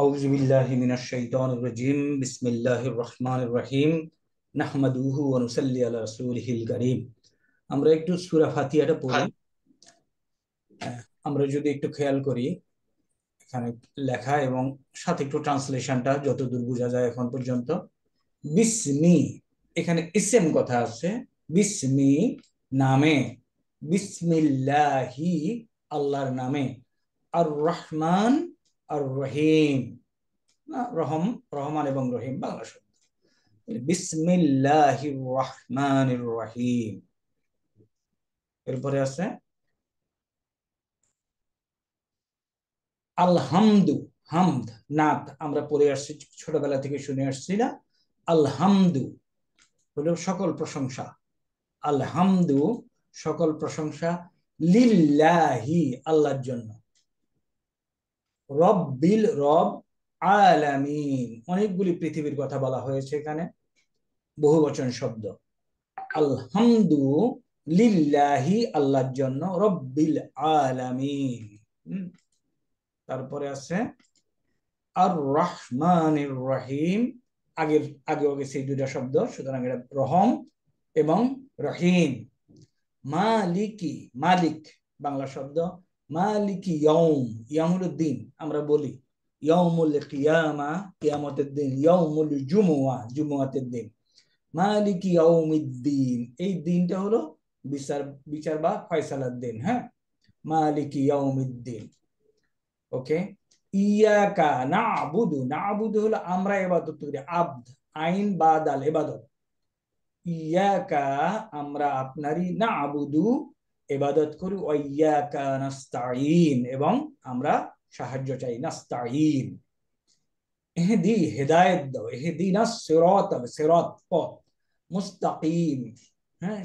أعوذ بالله من الشيطان الرجيم بسم الله الرحمن الرحيم نحمده ونصلي على رسوله الكريم আমরা একটু সূরা ফাতিহাটা পড়ি হ্যাঁ। আমরা যদি একটু খেয়াল করি এখানে লেখা এবং সাথে একটু ট্রান্সলেশনটা যতদূর বোঝা যায় এখন পর্যন্ত বিসমি এখানে ইসেম কথা আছে বিসমি নামে বিসমিল্লাহি আল্লাহর নামে আর রহমান আর রহিম রহম রহমান এবং রহিম বাংলা শব্দ বিসমিল্লাহ রহমান রহিম এরপরে আছে আলহামদু হামদ নাত আমরা পড়ে আসছি ছোটবেলা থেকে শুনে আসছি না আলহামদু হলো সকল প্রশংসা আলহামদু সকল প্রশংসা লিল্লাহি আল্লাহর জন্য রব বিল রব আলামিন অনেকগুলি পৃথিবীর কথা বলা হয়েছে এখানে বহু বচন শব্দ আলহামদু লিল্লাহি আল্লাহর জন্য রব্বিল আলামিন তারপরে আছে আর রহমান রহিম আগের আগে আগে সেই দুটা শব্দ সুতরাং এটা রহম এবং রহিম মালিকি মালিক বাংলা শব্দ মালিকি ইয়ম ইয়মুল দিন আমরা বলি ইয়মুল কিয়ামা কিয়ামতের দিন ইয়মুল জুমুয়া জুমুয়াতের দিন মালিকি ইয়ৌমিদ্দিন এই দিনটা হলো বিচার বিচার বা ফয়সালার দিন হ্যাঁ মালিকি ইয়ৌমিদ্দিন ওকে ইয়াকা না আবুদু না আবুদু হলো আমরা এবাদত করি আব্দ আইন বাদাল এবাদত ইয়াকা আমরা আপনারই না আবুদু এবাদত করি এবং আমরা সাহায্য চাই নাস্তাইন এহেদি দাও এহেদি না সেরত সেরত পথ মুস্তাকিম হ্যাঁ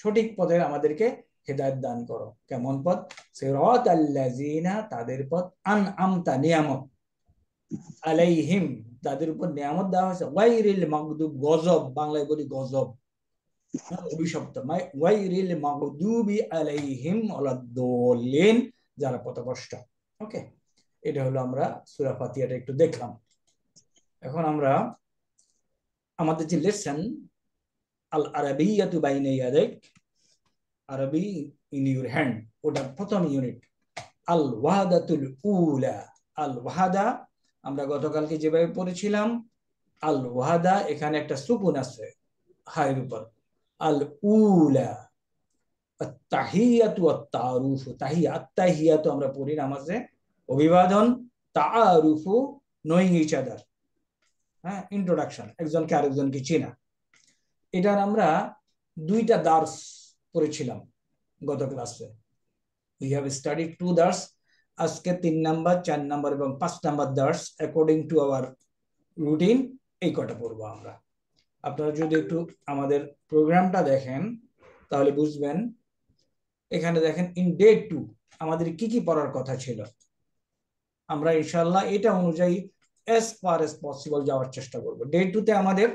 সঠিক পথে আমাদেরকে হেদায়ত দান করো কেমন পথ সেরত আল্লাজিনা তাদের পথ আন আমতা নিয়ামত আলাইহিম তাদের উপর নিয়ামত দেওয়া হয়েছে ওয়াইরিল মাগদুব গজব বাংলায় বলি গজব ওই শব্দ ওয়াইরিল মাগদুবি আলাইহিম আলাদ্দলিন যারা পথকষ্ট ওকে এটা হলো আমরা সূরা একটু দেখলাম এখন আমরা আমাদের যে লেসন আল আরাবিয়াতু বাইনা ইয়াদাইক আরবি ইন ইউর হ্যান্ড ওটা প্রথম ইউনিট আল ওয়াহাদাতুল উলা আল ওয়াহাদা আমরা গতকালকে যেভাবে পড়েছিলাম আল ওয়াহাদা এখানে একটা সুকুন আছে হায়ের উপর আল-উলা তাহিয়াতু আত-তারুফু তাহিয়াত তাহিয়াতু আমরা পড়ি নামাজে অভিবাদন তাআরুফু নোয়িং ইচ আদার হ্যাঁ ইন্ট্রোডাকশন একজনকে আরেকজনকে চেনা এটার আমরা দুইটা দার্স পড়েছিলাম গত ক্লাসে উই হ্যাভ স্টাডিড টু দার্স আজকে তিন নাম্বার চার নাম্বার এবং পাঁচ নাম্বার দার্স অ্যাকর্ডিং টু আওয়ার রুটিন এই কটা পড়বো আমরা আপনারা যদি একটু আমাদের প্রোগ্রামটা দেখেন তাহলে বুঝবেন এখানে দেখেন ইন ডে টু আমাদের কি কি পড়ার কথা ছিল আমরা ইনশাল্লাহ এটা অনুযায়ী অ্যাজ ফার এস পসিবল যাওয়ার চেষ্টা করব ডে টুতে আমাদের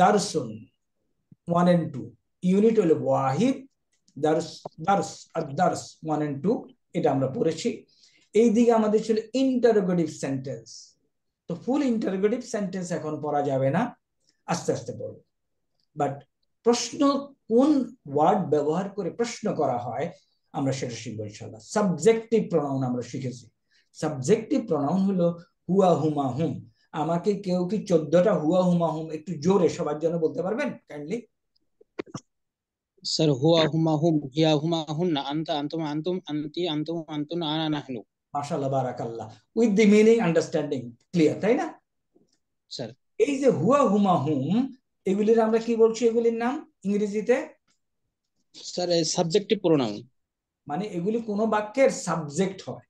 দারসুন ওয়ান এন্ড টু ইউনিট হলো ওয়াহিদ দারস দার্স আর দার্স ওয়ান এন্ড টু এটা আমরা পড়েছি এই দিকে আমাদের ছিল ইন্টারোগেটিভ সেন্টেন্স তো ফুল ইন্টারগ্রেটিভ সেন্টেন্স এখন পড়া যাবে না আস্তে আস্তে পড়ব বাট প্রশ্ন কোন ওয়ার্ড ব্যবহার করে প্রশ্ন করা হয় আমরা সেটা শিখবো ইনশাল্লাহ সাবজেক্টিভ প্রনাউন আমরা শিখেছি সাবজেক্টিভ প্রনাউন হলো হুয়া হুমা হুম আমাকে কেউ কি চোদ্দটা হুয়া হুমা হুম একটু জোরে সবার জন্য বলতে পারবেন কাইন্ডলি স্যার হুয়া হুমা হুম হিয়া হুমা হুম না আন্তা আন্তুম আন্তুম আন্তি আন্তুম আন্তুন আনা নাহনু মাশাল্লাহ বারাকাল্লাহ with the meaning understanding clear তাই না স্যার এই যে হুয়া হুমা হুম এগুলির আমরা কি বলছি এগুলির নাম ইংরেজিতে স্যার সাবজেক্টিভ প্রোনাউন মানে এগুলি কোনো বাক্যের সাবজেক্ট হয়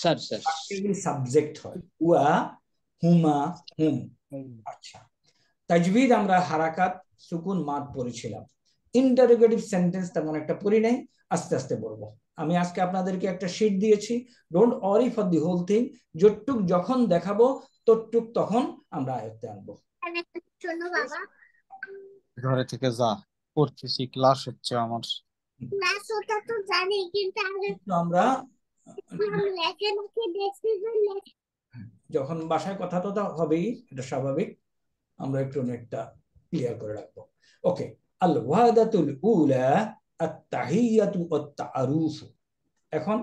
স্যার স্যার এগুলি সাবজেক্ট হয় হুয়া হুমা হুম আচ্ছা তাজবিদ আমরা হারাকাত সুকুন মাত পড়েছিলাম ইন্টারোগেটিভ সেন্টেন্স তেমন একটা পড়ি নাই আস্তে আস্তে বলবো আমি আজকে আপনাদেরকে একটা শিট দিয়েছি ডোন্ট অরি ফর দি হোল থিং যতটুক যখন দেখাবো ততটুক তখন আমরা আয়ত্তে আনবো ঘরে থেকে যা করতেছি ক্লাস হচ্ছে আমার ক্লাস ওটা তো জানি কিন্তু আমরা যখন বাসায় কথা তো হবেই এটা স্বাভাবিক আমরা একটু নেটটা ক্লিয়ার করে রাখবো ওকে আল ওয়াদাতুল উলা আত্মাহিয়াতু আরুফ এখন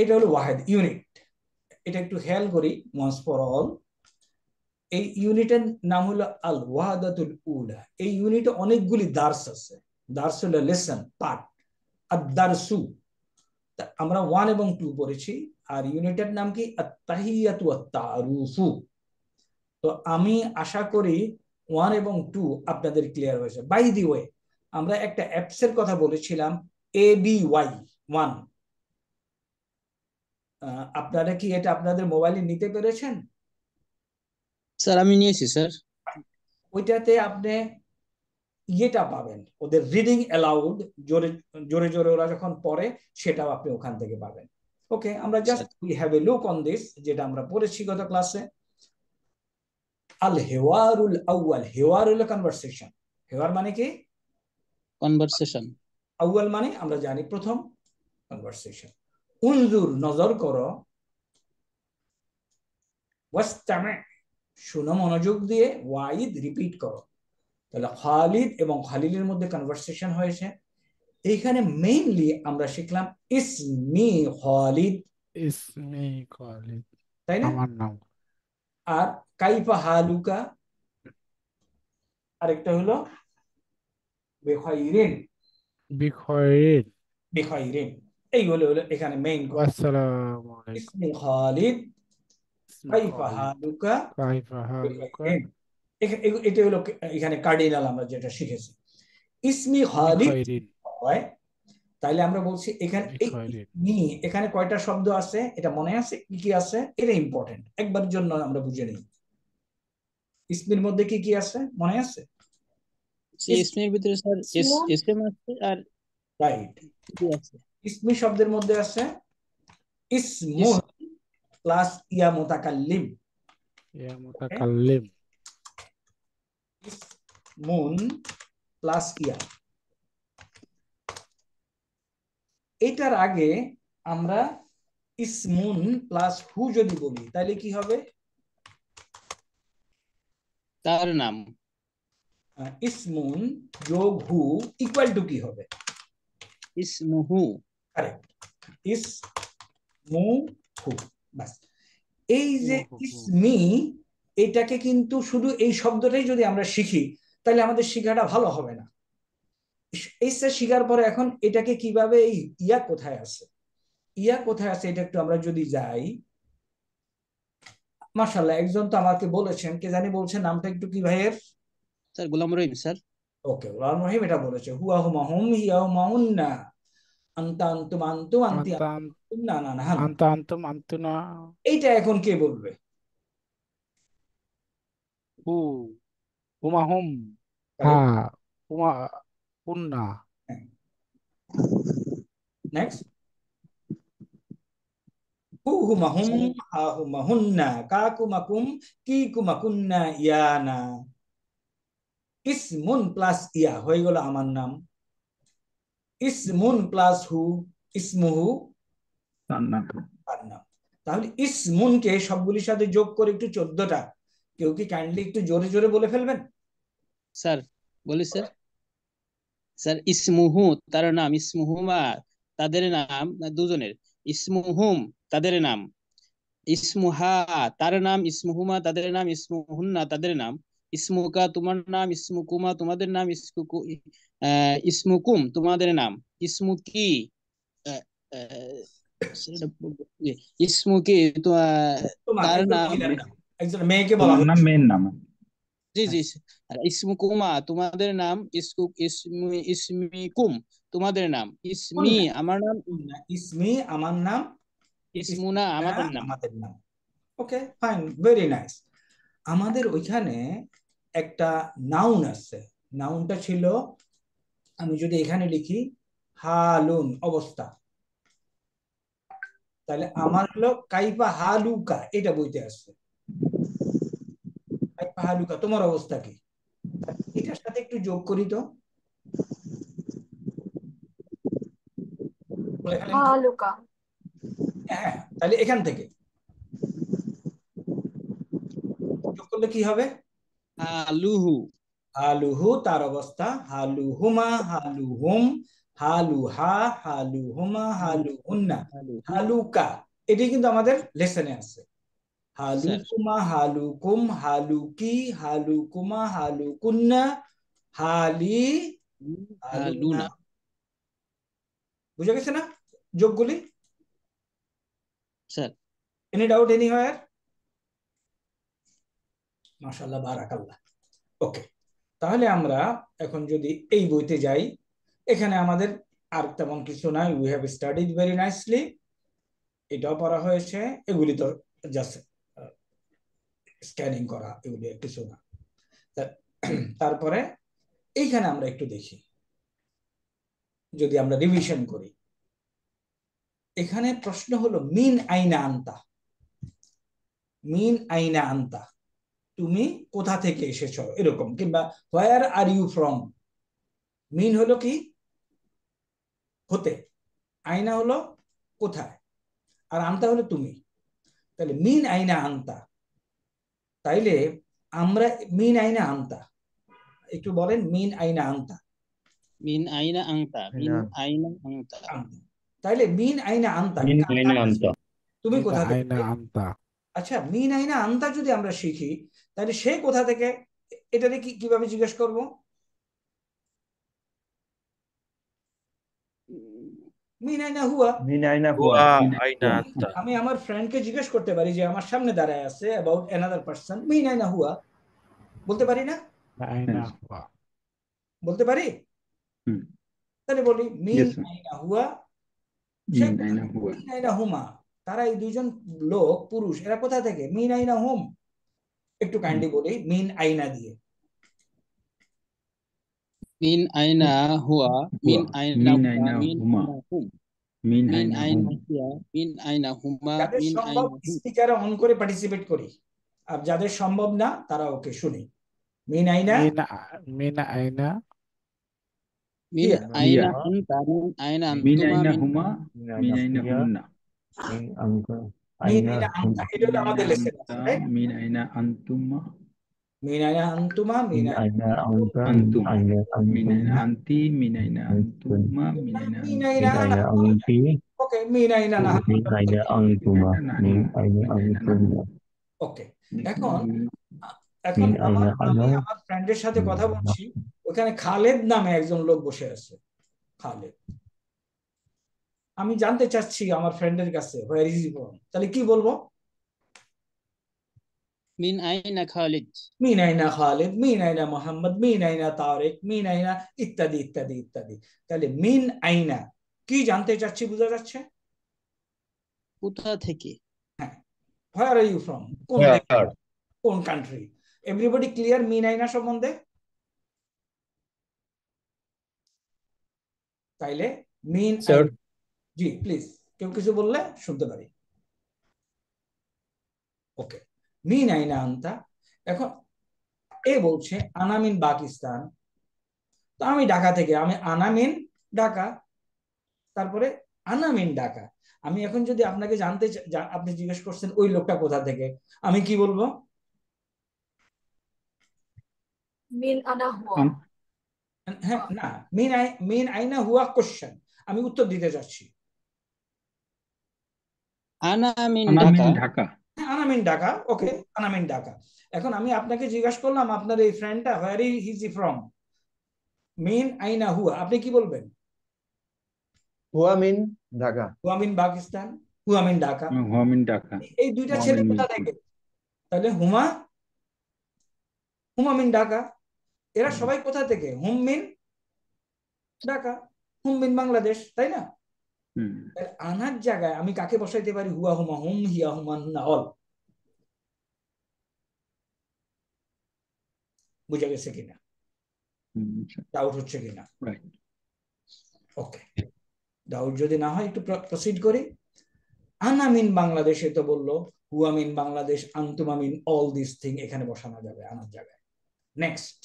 এটা হলো ওয়াহেদ ইউনিট এটা একটু খেয়াল করি ওয়ান্স ফর অল এই ইউনিটের নাম হলো আল ওয়াহাদাতুল উলা এই ইউনিটে অনেকগুলি দার্স আছে দার্স হলো লেসন পার্ট আর দারসু আমরা ওয়ান এবং টু পড়েছি আর ইউনিটের নাম কি আত্তাহিয়াতু আত্তারুফু তো আমি আশা করি ওয়ান এবং টু আপনাদের ক্লিয়ার হয়েছে বাই দি ওয়ে আমরা একটা অ্যাপস এর কথা বলেছিলাম এ বি ওয়াই ওয়ান আপনারা কি এটা আপনাদের মোবাইলে নিতে পেরেছেন স্যার আমি নিয়েছি স্যার ওইটাতে আপনি ইয়েটা পাবেন ওদের রিডিং অ্যালাউড জোরে জোরে জোরে ওরা যখন পড়ে সেটাও আপনি ওখান থেকে পাবেন ওকে আমরা just we have a look on this যেটা আমরা পড়েছি গত ক্লাসে আল হেওয়ারুল আউয়াল হেওয়ারুল কনভারসেশন হেওয়ার মানে কি কনভারসেশন আউয়াল মানে আমরা জানি প্রথম কনভারসেশন উনজুর নজর করো ওয়াস্তামে শুনো মনোযোগ দিয়ে ওয়াইদ রিপিট করো তাহলে খালিদ এবং খালিলের মধ্যে কনভারসেশন হয়েছে এইখানে মেইনলি আমরা শিখলাম ইসমি খালিদ ইসমি খালিদ তাই না আমার নাম আর কাইফা হালুকা আরেকটা হলো বেখয়রিন বিখয়রিন বিখয়রিন এই হলো হলো এখানে মেইন আসসালামু আলাইকুম ইসমু খালিদ কাইফা হালুকা কাইফা হালুকা এটা হলো এখানে কার্ডিনাল আমরা যেটা শিখেছি ইসমি খালিদ হয় তাইলে আমরা বলছি এখানে এখানে কয়টা শব্দ আছে এটা মনে আছে কি কি আছে এটা ইম্পর্টেন্ট একবার জন্য আমরা বুঝে নিই ইসমির মধ্যে কি কি আছে মনে আছে শব্দের মধ্যে আছে প্লাস ইয়া মুতাকাল্লিম মুন প্লাস ইয়া এটার আগে আমরা ইসমুন প্লাস হু যদি বলি তাহলে কি হবে তার নাম ইসমুন যোগ হু ইকুয়াল টু কি হবে ইসমুহু কারেক্ট ইস মু হু বাস এই যে ইসমি এটাকে কিন্তু শুধু এই শব্দটাই যদি আমরা শিখি তাহলে আমাদের শিখাটা ভালো হবে না এইসা শিখার পরে এখন এটাকে কিভাবে এই ইয়া কোথায় আছে ইয়া কোথায় আছে এটা একটু আমরা যদি যাই মাসাল্লাহ একজন তো আমাকে বলেছেন কে জানি বলছেন নামটা একটু কি ভাইয়ের স্যার গোলাম রহিম স্যার ওকে গোলাম রহিম এটা বলেছে হুয়া হুমা হুম হিয়া হুমা উন্না আন্তা আন্তুম আন্তু আন্তি না না না আন্তা আন্তুম আন্তু না এইটা এখন কে বলবে হু হুমা হুম হ্যাঁ হুমা উন্না নেক্সট হুহুমাহুম হাহুমাহুন্না কাকুমাকুম কিকুমাকুন্না ইয়ানা ইসমুন প্লাস ইয়া হয়ে গেল আমার নাম ইসমুন প্লাস হু ইসমুহু তাহলে ইসমুনকে সবগুলির সাথে যোগ করে একটু চোদ্দটা কেউ কি কাইন্ডলি একটু জোরে জোরে বলে ফেলবেন স্যার বলি স্যার স্যার ইসমুহু তার নাম ইসমুহুমা তাদের নাম দুজনের ইসমুহুম তাদের নাম ইসমুহা তার নাম ইসমুহুমা তাদের নাম ইসমুহুন্না তাদের নাম ইসমুকা তোমার নাম ইসমুকুমা তোমাদের নাম ইসমুকু ইসমুকুম তোমাদের নাম ইসমুকি ইসমুকি তার নাম জি জি ইসমুকুমা তোমাদের নাম ইসকু ইসমি ইসমিকুম তোমাদের নাম ইসমি আমার নাম ইসমি আমার নাম ইসমুনা আমাদের নাম আমাদের নাম ওকে ফাইন ভেরি নাইস আমাদের ওইখানে একটা নাউন আছে নাউনটা ছিল আমি যদি এখানে লিখি হালুন অবস্থা তাহলে আমার হলো কাইপা হালুকা এটা বইতে আসছে কাইপা হালুকা তোমার অবস্থা কি এটার সাথে একটু যোগ করি তো হ্যাঁ তাহলে এখান থেকে যোগ করলে কি হবে হালুহু হালুহু তার অবস্থা হালুহুমা হালুহুম হালুহা হালুহুমা হালুহুন্না হালুকা এটি কিন্তু আমাদের লেসনে আছে হালুকুমা হালুকুম হালুকি হালুকুমা হালুকুন্না হালি হালুনা বুঝা গেছে না যোগগুলি স্যার এনি ডাউট এনি হয় মাশাল্লাহ বারাকাল্লাহ ওকে তাহলে আমরা এখন যদি এই বইতে যাই এখানে আমাদের আর তেমন কিছু নাই we have studied very nicely এটাও পড়া হয়েছে এগুলি তো জাস্ট স্ক্যানিং করা এগুলি কিছু না তারপরে এইখানে আমরা একটু দেখি যদি আমরা রিভিশন করি এখানে প্রশ্ন হলো মিন আইনা আনতা মিন আইনা আনতা তুমি কোথা থেকে এসেছ এরকম কিংবা হোয়ার আর ইউ ফ্রম মিন হলো কি হতে আয়না হলো কোথায় আর আনতা হলো তুমি তাহলে মিন আইনা আনতা তাইলে আমরা মিন আইনা আনতা একটু বলেন মিন আইনা আনতা মিন আয়না আনতা মিন আনতা তাইলে মিন আইনা আনতা মিন আনতা তুমি কোথা থেকে আচ্ছা মিন আইনা আনতা যদি আমরা শিখি তাহলে সে কোথা থেকে এটা কি কিভাবে জিজ্ঞেস করব আচ্ছা। আমি আমার ফ্রেন্ডকে জিজ্ঞেস করতে পারি যে আমার সামনে দাঁড়ায় আছে অ্যাবাউট অ্যানাদার পার্সন মিন আইনা হুয়া বলতে পারি না বলতে পারি তাহলে বলি মিন আইনা হুয়া তারা এই দুইজন লোক পুরুষ এরা কোথা থেকে মি নাই না হোম একটু কাইন্ডলি বলি মিন আইনা দিয়ে মিন আইনা হুয়া মিন আইনা মিন আইনা হুয়া মিন আইনা হুমা মিন আইনা অন করে পার্টিসিপেট করি আর যাদের সম্ভব না তারা ওকে শুনি মিন আইনা মিন আইনা মিন আইনা মিন মানে আইনা হুমা মিন আইনা ওকে আমার ফ্রেন্ডের সাথে কথা বলছি ওখানে খালেদ নামে একজন লোক বসে আছে খালেদ আমি জানতে চাচ্ছি আমার ফ্রেন্ডের কাছে হোয়ার ইজ ফ্রম তাহলে কি বলবো মিন আইনা খালিদ মিন আইনা খালিদ মিন আইনা মোহাম্মদ মিন আইনা তারেক মিন আইনা ইত্যাদি ইত্যাদি ইত্যাদি তাহলে মিন আইনা কি জানতে চাচ্ছি বোঝা যাচ্ছে কোথা থেকে হ্যাঁ হোয়ার আর ইউ ফ্রম কোন কোন কান্ট্রি এভরিবডি ক্লিয়ার মিন আইনা সম্বন্ধে তাইলে মিন জি প্লিজ কেউ কিছু বললে শুনতে পারি ওকে মিন আইনা আনতা এখন এ বলছে আনামিন পাকিস্তান তো আমি ঢাকা থেকে আমি আনামিন ঢাকা তারপরে আনামিন ঢাকা আমি এখন যদি আপনাকে জানতে আপনি জিজ্ঞেস করছেন ওই লোকটা কোথা থেকে আমি কি বলবো হ্যাঁ না মিন আইনা হুয়া কোশ্চেন আমি উত্তর দিতে চাচ্ছি আনামিন ঢাকা আনামিন ঢাকা ওকে আনামিন ঢাকা এখন আমি আপনাকে জিজ্ঞাসা করলাম আপনার এই ফ্রেন্ডটা হোয়ার ইজ ই ফ্রম মিন আইনা হুয়া আপনি কি বলবেন হুয়া মিন ঢাকা হুয়া মিন পাকিস্তান হুয়া মিন ঢাকা হুয়া মিন ঢাকা এই দুইটা ছেলে কোথা থেকে তাহলে হুমা হুমা মিন ঢাকা এরা সবাই কোথা থেকে হুম মিন ঢাকা হুম মিন বাংলাদেশ তাই না আনার জায়গায় আমি কাকে বসাইতে পারি হুয়া হুমা হুম হিয়া হুমান না অল বুঝা গেছে কিনা ডাউট হচ্ছে কিনা ওকে ডাউট যদি না হয় একটু প্রসিড করি আনামিন বাংলাদেশে তো বললো হুয়ামিন বাংলাদেশ আন্তুমামিন অল দিস থিং এখানে বসানো যাবে আনার জায়গায় নেক্সট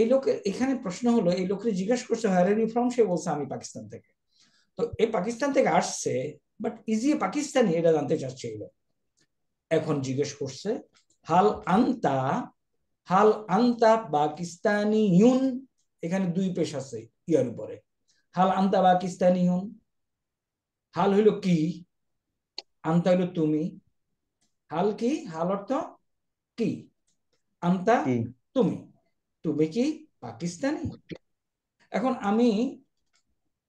এই লোকের এখানে প্রশ্ন হলো এই লোকের জিজ্ঞাসা করছে হায়ার ফ্রম সে বলছে আমি পাকিস্তান থেকে তো এ পাকিস্তান থেকে আসছে বাট ইজি পাকিস্তানি এটা জানতে চাচ্ছে এখন জিজ্ঞেস করছে হাল আন্তা হাল আন্তা পাকিস্তানি ইউন এখানে দুই পেশ আছে ইয়ার উপরে হাল আন্তা পাকিস্তানি ইউন হাল হইল কি আন্তা হইল তুমি হাল কি হাল অর্থ কি আন্তা তুমি তুমি কি পাকিস্তানি এখন আমি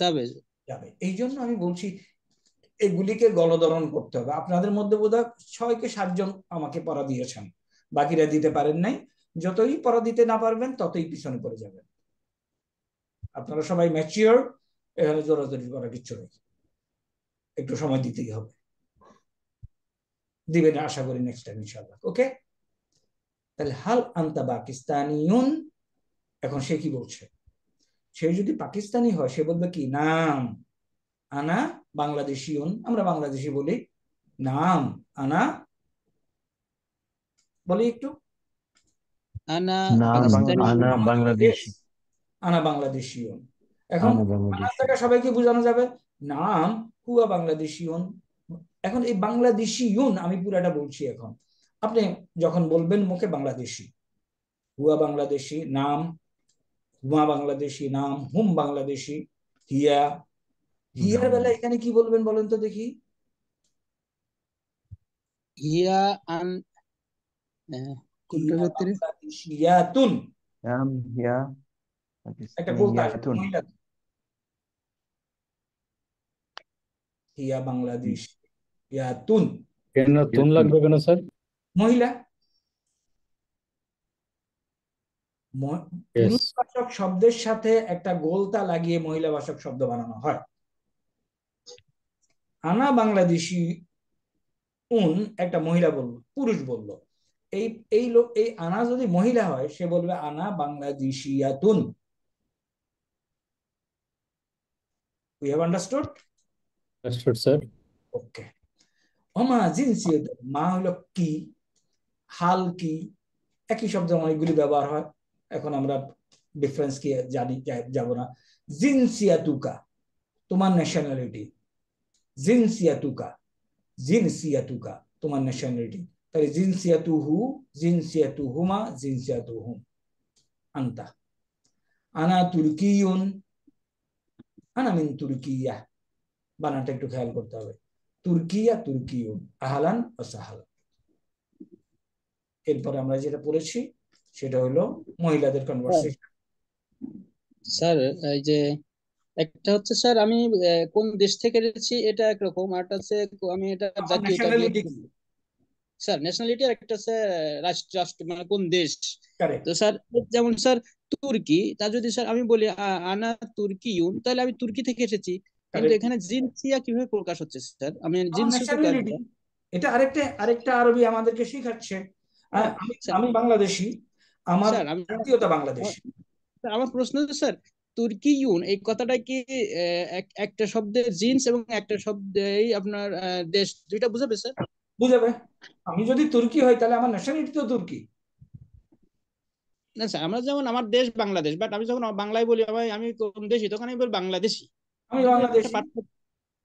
যাবে যাবে এই জন্য আমি বলছি এগুলিকে গণধরণ করতে হবে আপনাদের মধ্যে বোধ হয় ছয় কে সাতজন আমাকে পড়া দিয়েছেন বাকিরা দিতে পারেন নাই যতই পড়া দিতে না পারবেন ততই পিছনে পড়ে যাবেন আপনারা সবাই ম্যাচিওর এখানে জোরাজোরি করা কিচ্ছু নেই একটু সময় দিতেই হবে দিবেন আশা করি নেক্সট টাইম ইনশাল্লাহ ওকে তাহলে হাল আন্তা পাকিস্তানিউন এখন সে কি বলছে সে যদি পাকিস্তানি হয় সে বলবে কি নাম আনা বাংলাদেশি আমরা বাংলাদেশি বলি নাম আনা বলি একটু আনা বাংলাদেশি আনা এখন আনাটাকে সবাইকে বোঝানো যাবে নাম হুয়া বাংলাদেশি এখন এই ইউন আমি পুরাটা বলছি এখন আপনি যখন বলবেন মুখে বাংলাদেশি হুয়া বাংলাদেশি নাম হুমা বাংলাদেশি নাম হুম বাংলাদেশি হিয়া হিয়ার বেলা এখানে কি বলবেন বলেন তো দেখি হিয়া আন হিয়াতুন হিয়া একটা হিয়া বাংলাদেশ হিয়াতুন কেন তুন লাগবে কেন স্যার মহিলা পুরুষবাচক শব্দের সাথে একটা গোলতা লাগিয়ে মহিলাবাচক শব্দ বানানো হয় আনা বাংলাদেশি উন একটা মহিলা বলল পুরুষ বলল এই এই লোক এই আনা যদি মহিলা হয় সে বলবে আনা বাংলাদেশিয়াতুন we have understood understood sir okay ওমা জিনসিয়াত মা হলো কি হাল কি একই শব্দ অনেকগুলি ব্যবহার হয় এখন আমরা ডিফারেন্স কি জানি যাব না জিনসিয়াতুকা তোমার ন্যাশনালিটি জিনসিয়াতুকা জিনসিয়াতুকা তোমার ন্যাশনালিটি তাহলে জিনসিয়াতু হু জিনসিয়াতু হুমা জিনসিয়াতু হুম আনতা আনা তুর্কিউন আনা মিন তুর্কিয়া বানানটা একটু খেয়াল করতে হবে তুর্কিয়া তুর্কিউন আহালান অসাহালান এরপরে আমরা যেটা পড়েছি সেটা হলো মহিলাদের কনভারসেশন স্যার এই যে একটা হচ্ছে স্যার আমি কোন দেশ থেকে এসেছি এটা একরকম আর হচ্ছে আমি এটা আচ্ছা, জাতীয়তা স্যার ন্যাশনালিটি আর একটা হচ্ছে রাষ্ট্র রাষ্ট্র মানে কোন দেশ তো স্যার যেমন স্যার তুর্কি তা যদি স্যার আমি বলি আনা তুর্কি ইউন তাহলে আমি তুর্কি থেকে এসেছি কিন্তু এখানে জিনসিয়া কিভাবে প্রকাশ হচ্ছে স্যার আমি জিনসিয়া এটা আরেকটা আরেকটা আরবি আমাদেরকে শেখাচ্ছে আমি বাংলাদেশি আমার জাতীয়তা বাংলাদেশ আমার প্রশ্ন স্যার এই কথাটা কি একটা শব্দে জিন্স এবং একটা শব্দেই আপনার দেশ দুইটা বুঝাবে স্যার বুঝাবে আমি যদি তুর্কি হই তাহলে আমার ন্যাশনালিটি তো তুর্কি না স্যার আমরা যেমন আমার দেশ বাংলাদেশ বাট আমি যখন বাংলায় বলি আমি আমি কোন দেশি তখন আমি বলি বাংলাদেশি আমি বাংলাদেশি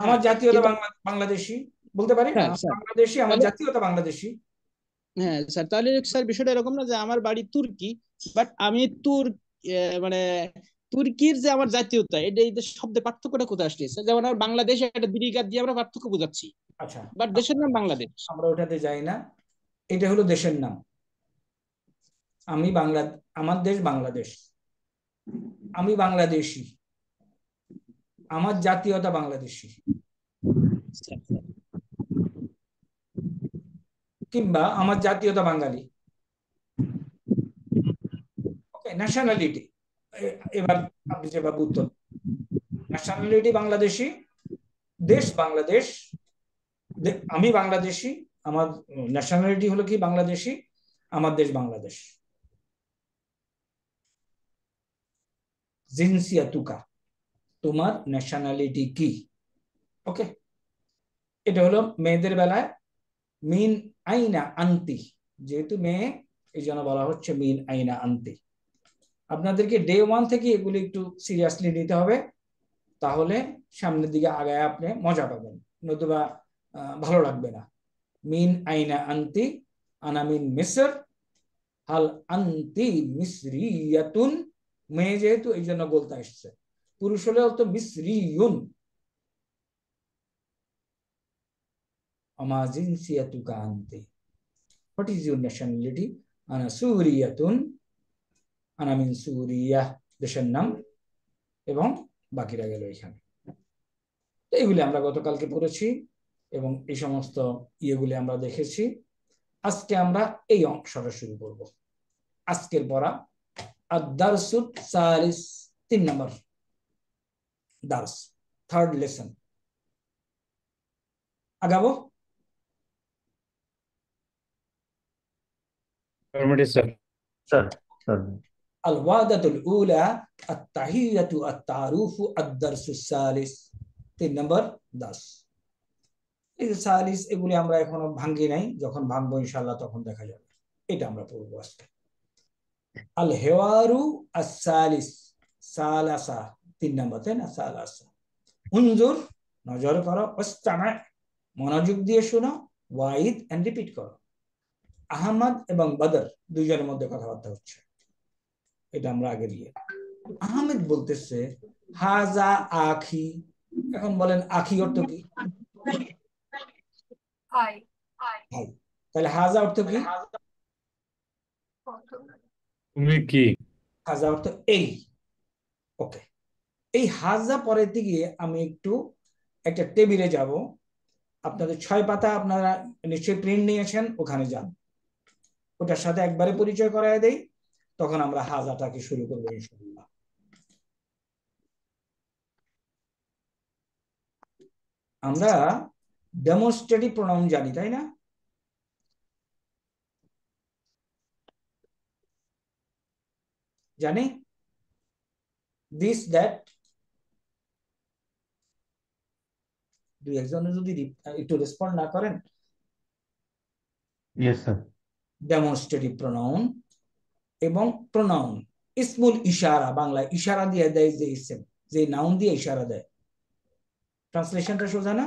আমার হ্যাঁ, জাতীয়তা বাংলাদেশি বলতে পারি না হ্যাঁ, বাংলাদেশি আমার জাতীয়তা বাংলাদেশি হ্যাঁ স্যার তাহলে স্যার বিষয়টা এরকম না যে আমার বাড়ি তুর্কি বাট আমি তুর মানে তুর্কির যে আমার জাতীয়তা এটা এই শব্দে পার্থক্যটা কোথায় আসছে যেমন আমার বাংলাদেশে একটা বিরিগাত দিয়ে আমরা পার্থক্য বোঝাচ্ছি আচ্ছা বাট দেশের নাম বাংলাদেশ আমরা ওটাতে যাই না এটা হলো দেশের নাম আমি বাংলা আমার দেশ বাংলাদেশ আমি বাংলাদেশি আমার জাতীয়তা বাংলাদেশি কিংবা আমার জাতীয়তা বাঙালি ওকে ন্যাশনালিটি এবার আপনি যেভাবে উত্তর ন্যাশনালিটি বাংলাদেশি দেশ বাংলাদেশ আমি বাংলাদেশি আমার ন্যাশনালিটি হলো কি বাংলাদেশি আমার দেশ বাংলাদেশ জিনসিয়া তুকা তোমার ন্যাশনালিটি কি ওকে এটা হলো মেয়েদের বেলায় মেন আইনা আন্তি যেহেতু মেয়ে এই জন্য বলা হচ্ছে মিন আইনা আন্তি আপনাদেরকে ডে ওয়ান থেকে এগুলি একটু সিরিয়াসলি নিতে হবে তাহলে সামনের দিকে আগায় আপনি মজা পাবেন নতুবা ভালো লাগবে না মিন আইনা আন্তি আনা মিন মিসর হাল আন্তি মিসরিয়াতুন মেয়ে যেহেতু এই জন্য বলতে আসছে পুরুষ হলেও তো মিসরিউন জিনসিয়াতুকা আনতে হোয়াট ইজ ইউর ন্যাশনালিটি আনা সুরিয়াতুন আনা মিন সুরিয়া দেশের নাম এবং বাকিরা গেল এখানে এইগুলি আমরা গতকালকে পড়েছি এবং এই সমস্ত ইয়েগুলি আমরা দেখেছি আজকে আমরা এই অংশটা শুরু করব আজকের পড়া আদারসুদ সালিস তিন নম্বর দার্স থার্ড লেসন আগাবো এই সালিস এগুলি আমরা এখনো ভাঙ্গি নাই যখন ভাঙবো তখন দেখা যাবে এটা আমরা পড়বো আজকে আল হেওয়ারু আসালিস সালাসা তিন নম্বর তাই না সালাসা নজর করো মনোযোগ দিয়ে শোনো ওয়াইদ এন্ড রিপিট করো আহমদ এবং বাদর দুইজনের মধ্যে কথাবার্তা হচ্ছে এটা আমরা আগে দিয়ে আহমেদ বলতেছে হাজা আখি এখন বলেন আখি অর্থ কি তাহলে হাজা অর্থ কি তুমি কি হাজা অর্থ এই ওকে এই হাজা পরের দিকে আমি একটু একটা টেবিলে যাব আপনাদের ছয় পাতা আপনারা নিশ্চয়ই প্রিন্ট নিয়েছেন ওখানে যান ওটার সাথে একবারে পরিচয় করাই দেই তখন আমরা হাজাটাকে শুরু করবো ইনশাল্লাহ আমরা ডেমোস্ট্রেটিভ প্রোনাউন জানি তাই না জানি দিস দ্যাট দুই একজনে যদি একটু রেসপন্ড না করেন ডেমনস্ট্রেটিভ প্রোনাউন এবং প্রোনাউন ইসমুল ইশারা বাংলা ইশারা দিয়ে দেয় যে ইসেম যে নাউন দিয়ে ইশারা দেয় ট্রান্সলেশনটা সোজা না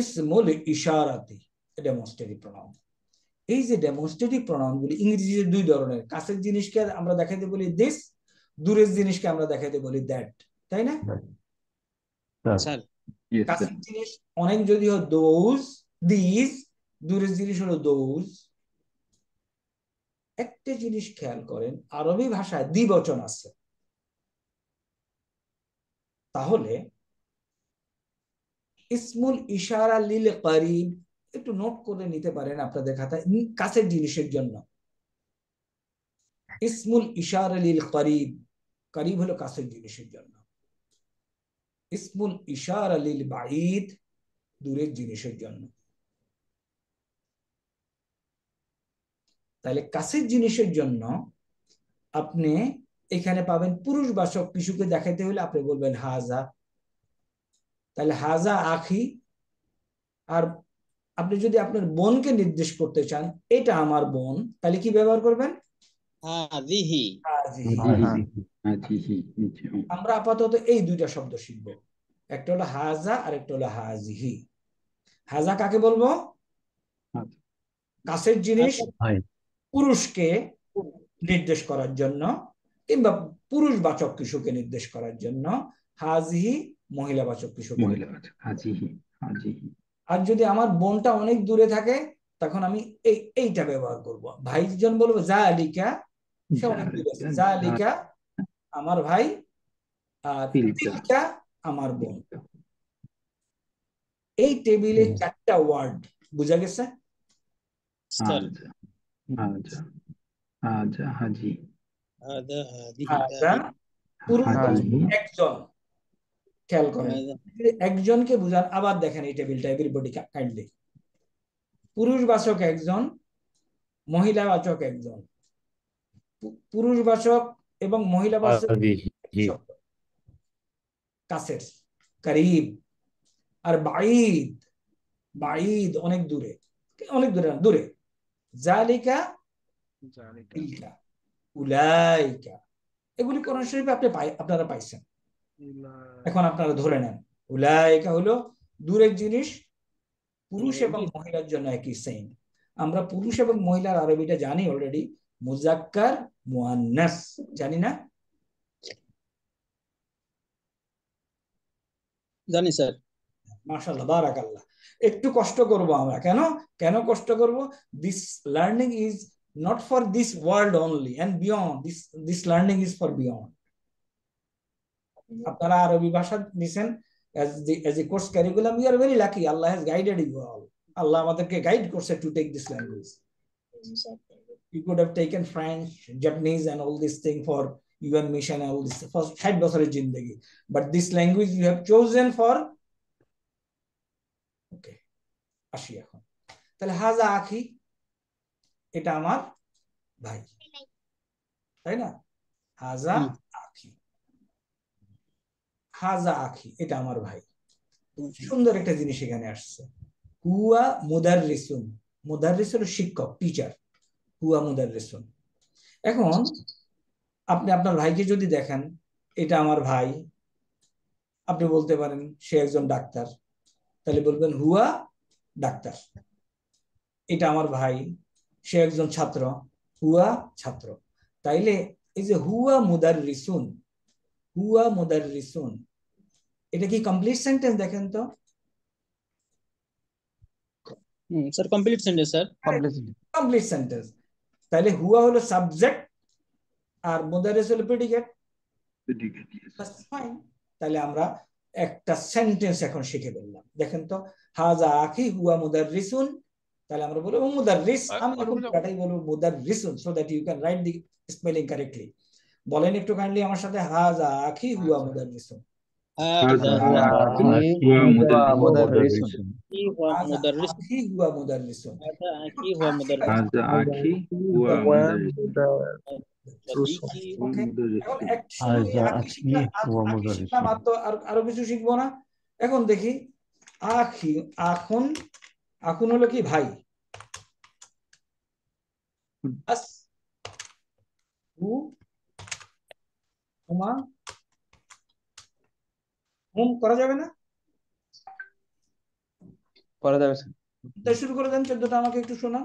ইসমুল ইশারাতি ডেমনস্ট্রেটিভ প্রোনাউন এই যে ডেমনস্ট্রেটিভ প্রোনাউন গুলি ইংরেজিতে দুই ধরনের কাছের জিনিসকে আমরা দেখাইতে বলি দিস দূরের জিনিসকে আমরা দেখাইতে বলি দ্যাট তাই না স্যার কাছের জিনিস অনেক যদিও দোজ দিস দূরের জিনিস হলো দৌজ একটা জিনিস খেয়াল করেন আরবি ভাষায় দ্বিবচন আছে তাহলে ইসমুল ইশারা লিল করিম একটু নোট করে নিতে পারেন আপনাদের খাতায় কাছের জিনিসের জন্য ইসমুল ইশারা লিল করিব করিব হলো কাছের জিনিসের জন্য ইসমুল ইশারা লিল বাঈদ দূরের জিনিসের জন্য তাহলে কাছের জিনিসের জন্য আপনি এখানে পাবেন পুরুষ বাসক কিছুকে দেখাইতে হলে আপনি বলবেন হাজা তাহলে হাজা আখি আর আপনি যদি আপনার বোনকে নির্দেশ করতে চান এটা আমার বোন তাহলে কি ব্যবহার করবেন হ্যাঁ। আমরা আপাতত এই দুইটা শব্দ শিখবো একটা হলো হাজা আর একটা হলো হাজিহি হাজা কাকে বলবো কাছের জিনিস পুরুষকে নির্দেশ করার জন্য কিংবা পুরুষ বাচক কিছুকে নির্দেশ করার জন্য হাজিহি মহিলাবাচক কিছু মহিলাবাচক হাজিহি হাজিহি আর যদি আমার বোনটা অনেক দূরে থাকে তখন আমি এই এইটা ব্যবহার করব জন বলবো যা আলিকা যা আলিকা আমার ভাই আর তিলকা আমার বোন এই টেবিলে চারটা ওয়ার্ড বুঝা গেছে আচ্ছা। হ্যাঁ? একজনকে বুঝান আবার দেখেন এই টেবিলটা এভরিবডি কাইন্ডলি পুরুষবাচক একজন মহিলাবাচক একজন পুরুষবাচক এবং মহিলাবাচক কাছের কারিব আর বাইদ বাইদ অনেক দূরে অনেক দূরে দূরে জালিকা উলাইকা এগুলি কোরআন শরীফে আপনি আপনারা পাইছেন এখন আপনারা ধরে নেন উলাইকা হলো দূরের জিনিস পুরুষ এবং মহিলার জন্য একই সেম আমরা পুরুষ এবং মহিলার আরবিটা জানি অলরেডি মুজাক্কার মুয়ান্নাস জানি না জানি স্যার বারাকাল্লাহ একটু কষ্ট করব আমরা কেন কেন কষ্ট করব this learning is not for this world only and beyond this this learning is for beyond আপনারা আরবি ভাষা নিছেন as the as a course curriculum you are very lucky Allah has guided you all Allah আমাদেরকে guide করছে to take this language you could have taken French Japanese and all this thing for UN mission and all this for 60 বছরের জিন্দেগি but this language you have chosen for ওকে আসি এখন তাহলে হাজা আখি এটা আমার ভাই তাই না হাজা আখি হাজা আখি এটা আমার ভাই সুন্দর একটা জিনিস এখানে আসছে হুয়া মোদার রেসুন মোদার রেসুন শিক্ষক টিচার হুয়া মুদার রেসুন এখন আপনি আপনার ভাইকে যদি দেখেন এটা আমার ভাই আপনি বলতে পারেন সে একজন ডাক্তার তাহলে বলবেন হুয়া ডাক্তার এটা আমার ভাই সে একজন ছাত্র হুয়া ছাত্র তাইলে এই যে হুয়া মুদার রিসুন হুয়া মুদার রিসুন এটা কি কমপ্লিট সেন্টেন্স দেখেন তো sir complete sentence sir complete sentence তাহলে হুয়া হলো সাবজেক্ট আর মুদারিস হলো প্রেডিকেট প্রেডিকেট ফাইন তাহলে আমরা একটা সেন্টেন্স এখন শিখে ফেললাম দেখেন তো হাজা আখি হুয়া মুদার রিসুন তাহলে আমরা বলবো মুদার রিস আমি এখন কাটাই বলবো মুদার রিসুন so that you can write the spelling correctly বলেন একটু কাইন্ডলি আমার সাথে হাজা আখি হুয়া আচ্ছা। মুদার রিসুন হুয়া মুদার রিসুন আরো কিছু শিখবো না এখন দেখি আখি আখন আখন হলো কি ভাই হুম করা যাবে না করা যাবে শুরু করে দেন চোদ্দটা আমাকে একটু শোনান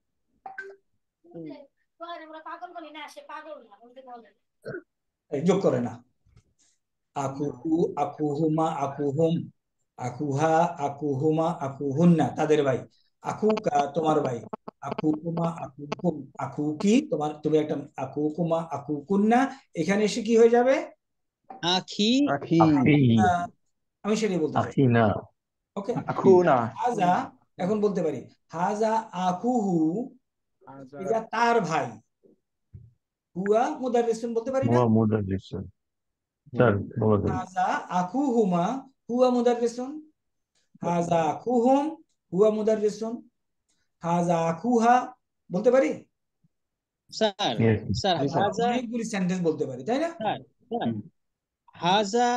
যোগ করে না আকুহু আকুহুমা আকুহুম আকুহা আকুহুমা তাদের ভাই আকুকা তোমার ভাই আকুকুমা আকুকুম আকুকি তোমার তুমি একটা আকুকুমা আকুকুন্না এখানে এসে কি হয়ে যাবে আখি আখি আমি সেটাই বলতে আখি না ওকে হাজা এখন বলতে পারি হাজা আকুহু এটা তার ভাই হুয়া মুদাররিসুন বলতে পারি না হুয়া মুদাররিসুন স্যার বলা হাজা আকুহুমা হুয়া মুদাররিসুন হাজা আকুহুম হুয়া মুদাররিসুন হাজা আকুহা বলতে পারি স্যার স্যার হাজা অনেকগুলি সেন্টেন্স বলতে পারি তাই না স্যার হাজা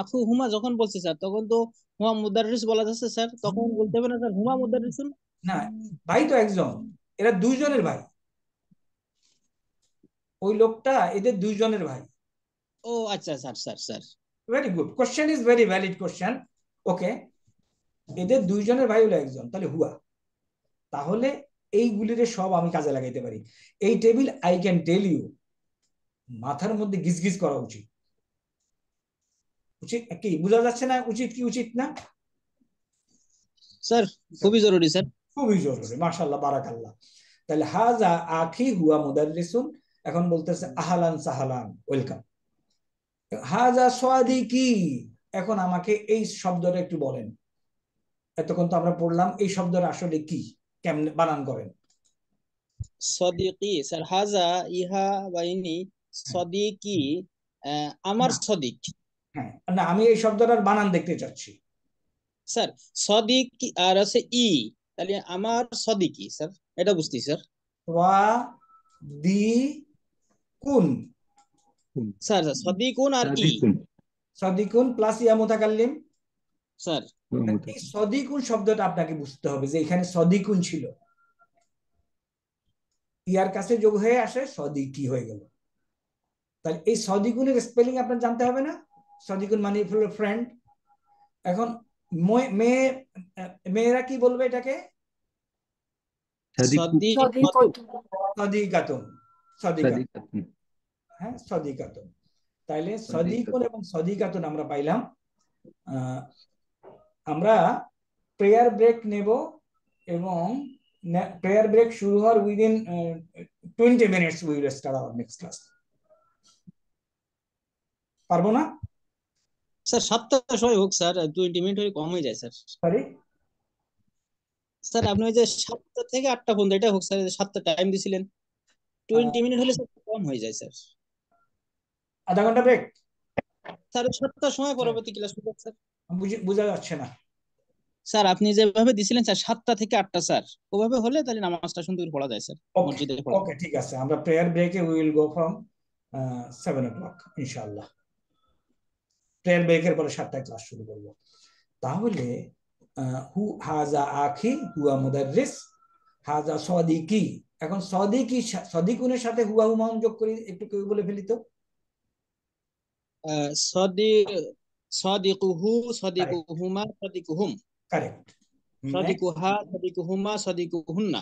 আখু হুমা যখন বলছে স্যার তখন তো হুমা মুদাররিস বলা যাচ্ছে স্যার তখন বলতে হবে না স্যার হুমা মুদাররিসুন না ভাই তো একজন এরা দুইজনের ভাই ওই লোকটা এদের দুইজনের ভাই ও আচ্ছা sir sir sir very good question is very valid question okay এদের দুইজনের ভাই হলো একজন তাহলে হুয়া তাহলে এইগুলির সব আমি কাজে লাগাইতে পারি এই table I can tell you মাথার মধ্যে গিজগিজ করা উচিত উচিত কি বোঝা যাচ্ছে না উচিত কি উচিত না স্যার খুবই জরুরি স্যার খুবই জরুরি মাশাল্লাহ বারাকাল্লাহ তাহলে হাজা আখি হুয়া মুদারিসুন এখন বলতেছে আহালান সাহালান ওয়েলকাম হাজা সোয়াদি কি এখন আমাকে এই শব্দটা একটু বলেন এতক্ষণ তো আমরা পড়লাম এই শব্দটা আসলে কি কেমন বানান করেন সদিকি স্যার হাজা ইহা বাইনি হ্যাঁ। সদিকি আমার সদিক হ্যাঁ না আমি এই শব্দটার বানান দেখতে চাচ্ছি স্যার সদিক আর আছে ই তাহলে আমার সদি কি স্যার এটা বুঝতেছি স্যার ওয়া দি কুন স্যার সদি কুন আর ই সদিকুন প্লাস ইয়া মুতাকাল্লিম স্যার শব্দটা আপনাকে বুঝতে হবে যে এখানে ছিল ইয়ার কাছে যোগ হয়ে আসে সদিকি হয়ে গেল তাহলে এই সদিকুনের স্পেলিং আপনার জানতে হবে না সদিকুন মানে ফ্রেন্ড এখন মেয়ে মেয়েরা কি বলবে এটাকে হ্যাঁ সদিকাতুন তাইলে সদিকুন এবং সদিকাতুন আমরা পাইলাম আমরা প্রেয়ার ব্রেক নেব এবং প্রেয়ার ব্রেক শুরু হওয়ার within twenty minutes will start our next class পারবো না স্যার সাতটার সময় হোক স্যার টোয়েন্টি মিনিট হলে কম হয়ে যায় স্যার সরি স্যার আপনি ওই যে সাতটা থেকে আটটা পর্যন্ত এটা হোক স্যার সাতটা টাইম দিছিলেন টোয়েন্টি হ্যাঁ। মিনিট হলে স্যার কম হয়ে যায় স্যার আধা ঘন্টা ব্রেক স্যার সাতটার সময় হ্যাঁ। পরবর্তী ক্লাস হবে স্যার বোঝা যাচ্ছে না স্যার আপনি যেভাবে দিছিলেন স্যার সাতটা থেকে আটটা স্যার ওভাবে হলে তাহলে নামাজটা সুন্দর পড়া যায় স্যার মসজিদে ওকে ঠিক আছে আমরা প্রেয়ার ব্রেকে we will go from seven o'clock ইনশাল্লাহ প্রেয়ার ব্রেকের পরে সাতটায় ক্লাস শুরু করবো তাহলে হু হাজা আখি হুয়া মুদারিস হাজা সদিকি এখন সদিকি সদিকুনের সাথে হুয়া হুমাউন যোগ করি একটু কেউ বলে ফেলি তো সদি সদিকুহু সদিকুহুমা সদিকুহুম কারেক্ট সদিকুহা সদিকুহুমা সদিকুহুন্না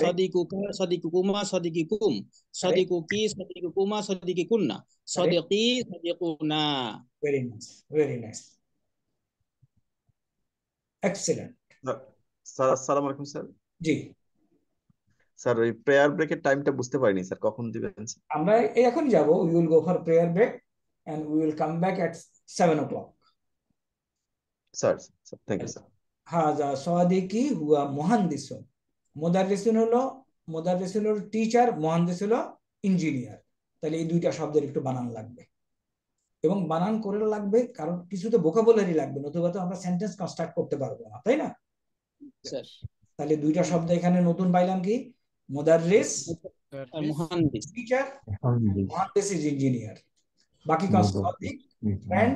সদিকুকা সদিকুকুমা সদিকিকুম সদিকুকি সদিকুকুমা সদিকিকুন্না সদিকি সদিকুনা very nice very nice excellent sir আসসালামু আলাইকুম স্যার জি স্যার এই প্রেয়ার ব্রেকের টাইমটা বুঝতে পারিনি স্যার কখন দিবেন আমরা এখন যাব we will go for prayer break and we will come back at seven o'clock sir thank you sir হাজা সাদিকি হুয়া মুহান্দিস মোদাররিসুন হলো মোদাররিসুন হলো টিচার মুহান্দিস হলো ইঞ্জিনিয়ার তাহলে এই দুইটা শব্দের একটু বানান লাগবে এবং বানান করে লাগবে কারণ কিছু তো ভোকাবুলারি লাগবে নতুবা তো আমরা সেন্টেন্স কনস্ট্রাক্ট করতে পারবো না তাই না তাহলে দুইটা শব্দ এখানে নতুন পাইলাম কি মোদাররেস ইঞ্জিনিয়ার হ্যাঁ, বাকি কসদিক ফ্রেন্ড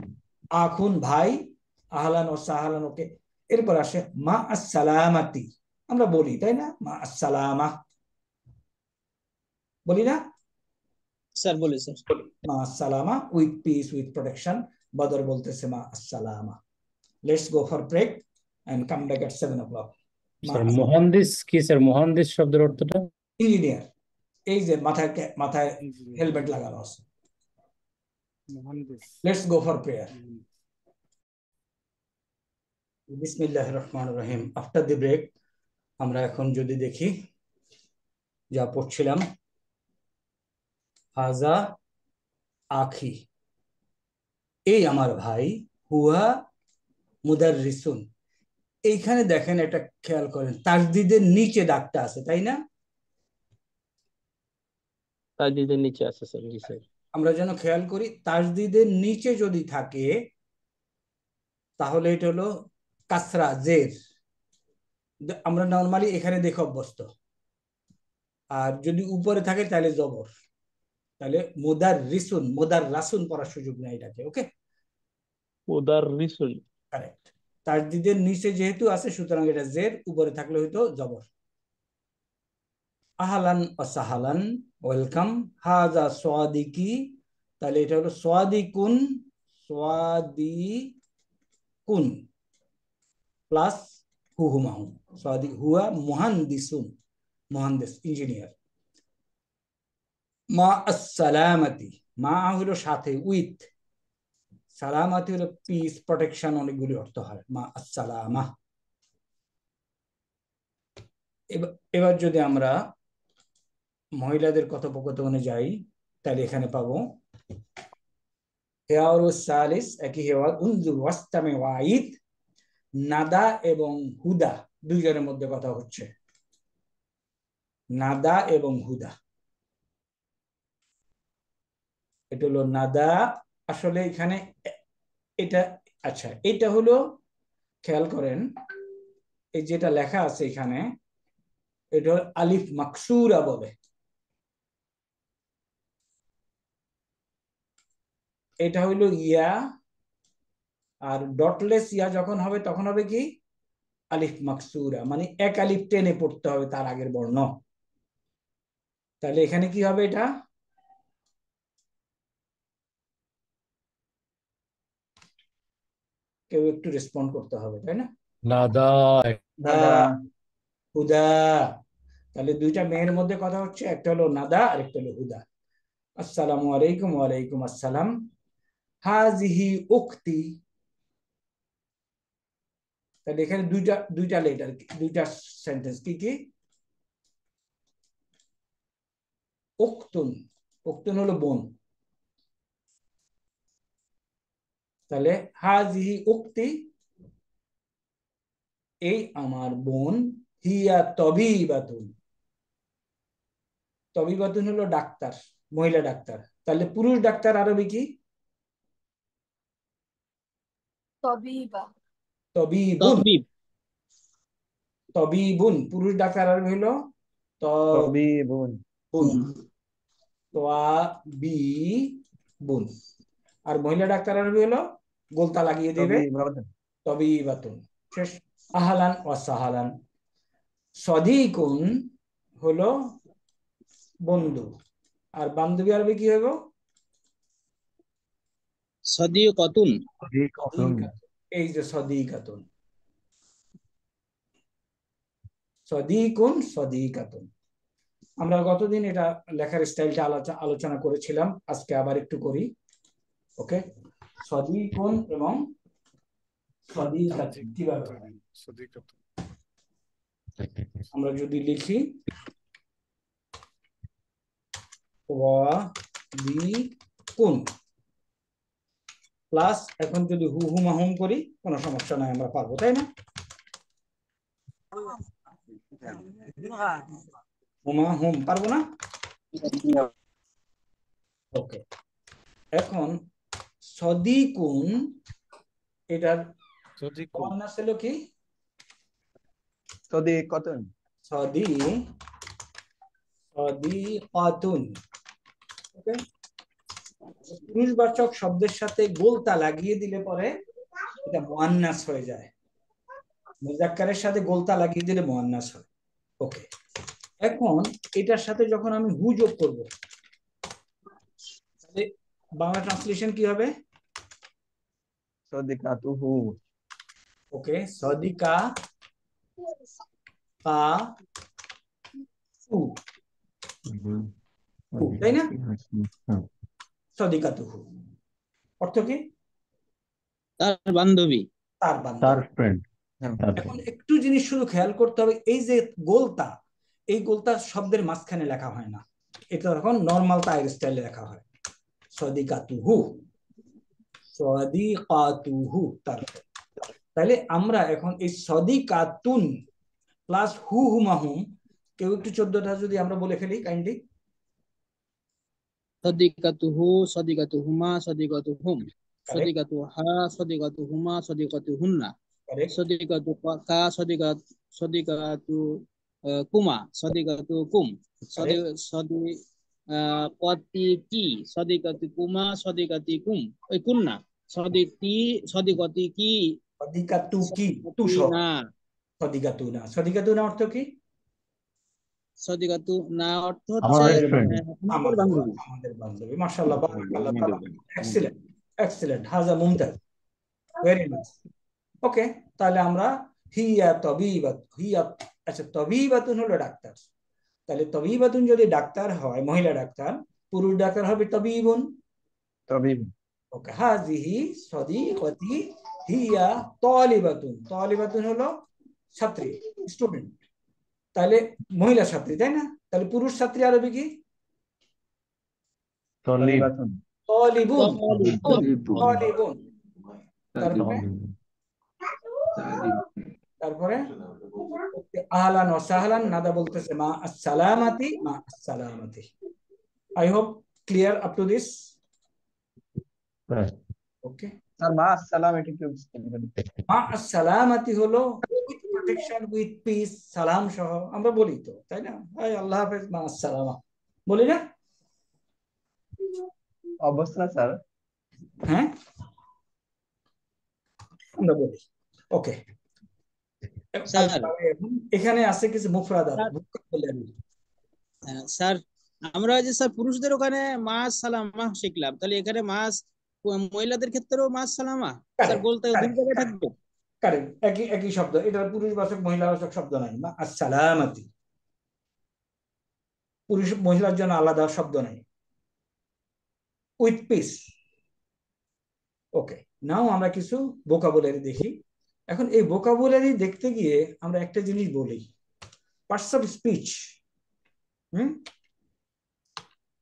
আখুন ভাই আহলান ও সাহালান ওকে এরপর আসে মা আসসালামাতি আমরা বলি তাই না মা আসসালামা বলি না স্যার বলি স্যার মা আসসালামা উইথ পিস উইথ প্রোটেকশন বদর বলতেছে মা আসসালামা let's go for break and come back at seven o'clock মহান্দিস কি স্যার মহান্দিস শব্দের অর্থটা ইঞ্জিনিয়ার এই যে মাথায় মাথায় হেলমেট লাগানো আছে লেটস গো ফর প্রেয়ার বিসমিল্লাহ রহমান রহিম আফটার দি ব্রেক আমরা এখন যদি দেখি যা পড়ছিলাম হাজা আখি এই আমার ভাই হুয়া মুদার রিসুন এইখানে দেখেন এটা খেয়াল করেন তাজদিদের নিচে ডাকটা আছে তাই না তাজদিদের নিচে আছে স্যার জি স্যার আমরা যেন খেয়াল করি তাজদিদের নিচে যদি থাকে তাহলে এটা হলো কাসরা জের আমরা নর্মালি এখানে দেখে অভ্যস্ত আর যদি উপরে থাকে তাহলে জবর তাহলে মোদার রিসুন মোদার রাসুন পড়ার সুযোগ নেই এটাকে ওকে মোদার রিসুন কারেক্ট তাজদিদের নিচে যেহেতু আছে সুতরাং এটা জের উপরে থাকলে হয়তো জবর আহালান সাহালান ওয়েলকাম হাজা সোয়াদিকি তাহলে এটা হলো সোয়াদি কুন প্লাস হুহুমাহু সোয়াদি হুয়া মহান দেশ ইঞ্জিনিয়ার মা সালামতি মা হলো সাথে উইথ সালামাতি হলো পিস প্রোটেকশন অনেকগুলি অর্থ হয় মা আসসালামা এবার যদি আমরা মহিলাদের কথোপকথনে যাই তাহলে এখানে পাবো সালিস একই হেওয়া উনজুর ওয়াস্তামে ওয়াইদ নাদা এবং হুদা দুইজনের মধ্যে কথা হচ্ছে নাদা এবং হুদা এটা হলো নাদা আসলে এখানে এটা আচ্ছা এটা হলো খেয়াল করেন এই যেটা লেখা আছে এখানে এটা আলিফ মাকসুরা বলে এটা হইল ইয়া আর ডটলেস ইয়া যখন হবে তখন হবে কি আলিফ মাকসুরা মানে এক আলিফ টেনে পড়তে হবে তার আগের বর্ণ তাহলে এখানে কি হবে এটা কেউ একটু রেসপন্ড করতে হবে তাই না হুদা তাহলে দুইটা মেয়ের মধ্যে কথা হচ্ছে একটা হলো নাদা আর একটা হলো হুদা আলাইকুম ওয়ালাইকুম আসসালাম হাজিহি উক্তি তাহলে এখানে দুইটা দুইটা লেটার দুইটা সেন্টেন্স কি কি উক্তুন উক্তুন হলো বোন তাহলে হাজি উক্তি এই আমার বোন হিয়া তবি বাতুন তবি বাতুন হলো ডাক্তার মহিলা ডাক্তার তাহলে পুরুষ ডাক্তার আরবি কি তবিবুন পুরুষ ডাক্তার আরবি হলো তবিবুন তোয়াবিবুন আর মহিলা ডাক্তার আরবি হলো গোলতা লাগিয়ে দেবে তবেই বাতুন শেষ আহালান ওয়াসাহালান সদিকুন হলো বন্ধু আর বান্ধবী আরবে কি হইব সদিকাতুন এই যে সদিকাতুন সদিকুন সদিকাতুন আমরা গতদিন এটা লেখার স্টাইলটা আলোচনা করেছিলাম আজকে আবার একটু করি ওকে কোন এবং সদ্বিঘাতক কিভাবে আমরা যদি লিখি কোন প্লাস এখন যদি হু হু মাহুম করি কোনো সমস্যা নাই আমরা পারবো তাই না হুমা হুম পারবো না ওকে এখন সদিকুন এটার কি সদি কতন সদি সদি কতুন পুরুষবাচক শব্দের সাথে গোলতা লাগিয়ে দিলে পরে এটা মোয়ান্নাস হয়ে যায় মুজাক্কারের সাথে গোলতা লাগিয়ে দিলে মোয়ান্নাস হয় ওকে এখন এটার সাথে যখন আমি হু যোগ করবো বাংলা ট্রান্সলেশন কি হবে Sodikatuhu. Okay, Sodika pa mm-hmm. mm-hmm. অর্থ কি তার বান্ধবী তার তার ফ্রেন্ড হ্যাঁ। এখন একটু জিনিস শুধু খেয়াল করতে হবে এই যে গোলতা এই গোলতা শব্দের মাঝখানে লেখা হয় না এটা তখন নর্মাল তার স্টাইলে লেখা হয় সদিকা তুহু সদিকাতুহু তার তাহলে আমরা এখন এই সদিকাতুন প্লাস হু হুমাহুম কেউ একটু চোদ্দটা যদি আমরা বলে ফেলি কাইন্ডলি সদিকাতুহু সদিকাতুহুমা সদিকাতুহুম সদিকাতুহা সদিকাতুহুমা সদিকাতুহুন্না সদিকাতুকা সদিকাত সদিকাতু কুমা সদিকাতু কুম সদি সদি কতিকি সদিকতি কুমা সদিকতি কুম ওই কুন্না সদিকতি সদিকতি কি সদিকাতু কি তুষ না সদিকাতু না সদিকাতু না অর্থ কি সদিকাতু না অর্থ হচ্ছে আমাদের বান্ধবী মাশাআল্লাহ বারাকাল্লাহ এক্সিলেন্ট এক্সিলেন্ট হাজা মুমতাজ ভেরি নাইস ওকে তাহলে আমরা হিয়া তবিবাত হিয়া আচ্ছা তবিবাতুন হলো ডাক্তার তাহলে তবিবাতুন যদি ডাক্তার হয় মহিলা ডাক্তার পুরুষ ডাক্তার হবে তবিবুন তবিবুন ওকে হাজিহি সদিকতি হিয়া তলিবাতুন তলিবাতুন হলো ছাত্রী স্টুডেন্ট তাহলে মহিলা ছাত্রী তাই না তাহলে পুরুষ ছাত্রী আরবি কি তলিবুন তলিবুন তারপরে তারপরে আহলান ও সাহলান নাদা বলতেছে মা আসসালামাতি মা আসসালামাতি I hope clear up to this okay sir মা আসসালামাতি কি বুঝতে মা আসসালামাতি হলো উইথ প্রোটেকশন উইথ পিস সালাম সহ আমরা বলি তো তাই না ভাই আল্লাহ হাফেজ মা আসসালামা বলি না অবস্থা স্যার হ্যাঁ আমরা বলি ওকে এখানে আছে কিছু মুফরাদাত হ্যাঁ, স্যার আমরা যে স্যার পুরুষদের ওখানে মাস সালামা শিখলাম তাহলে এখানে মাস মহিলাদের ক্ষেত্রেও মাস সালামা স্যার বলতে দুই থাকবে কারেক্ট একই একই শব্দ এটা পুরুষবাচক মহিলাবাচক শব্দ নাই মা আসসালামাতি পুরুষ মহিলার জন্য আলাদা শব্দ নাই উইথ পিস ওকে নাও আমরা কিছু বোকা বলে দেখি এখন এই ভোকাবুলারি দেখতে গিয়ে আমরা একটা জিনিস বলি পার্টস অফ স্পিচ হম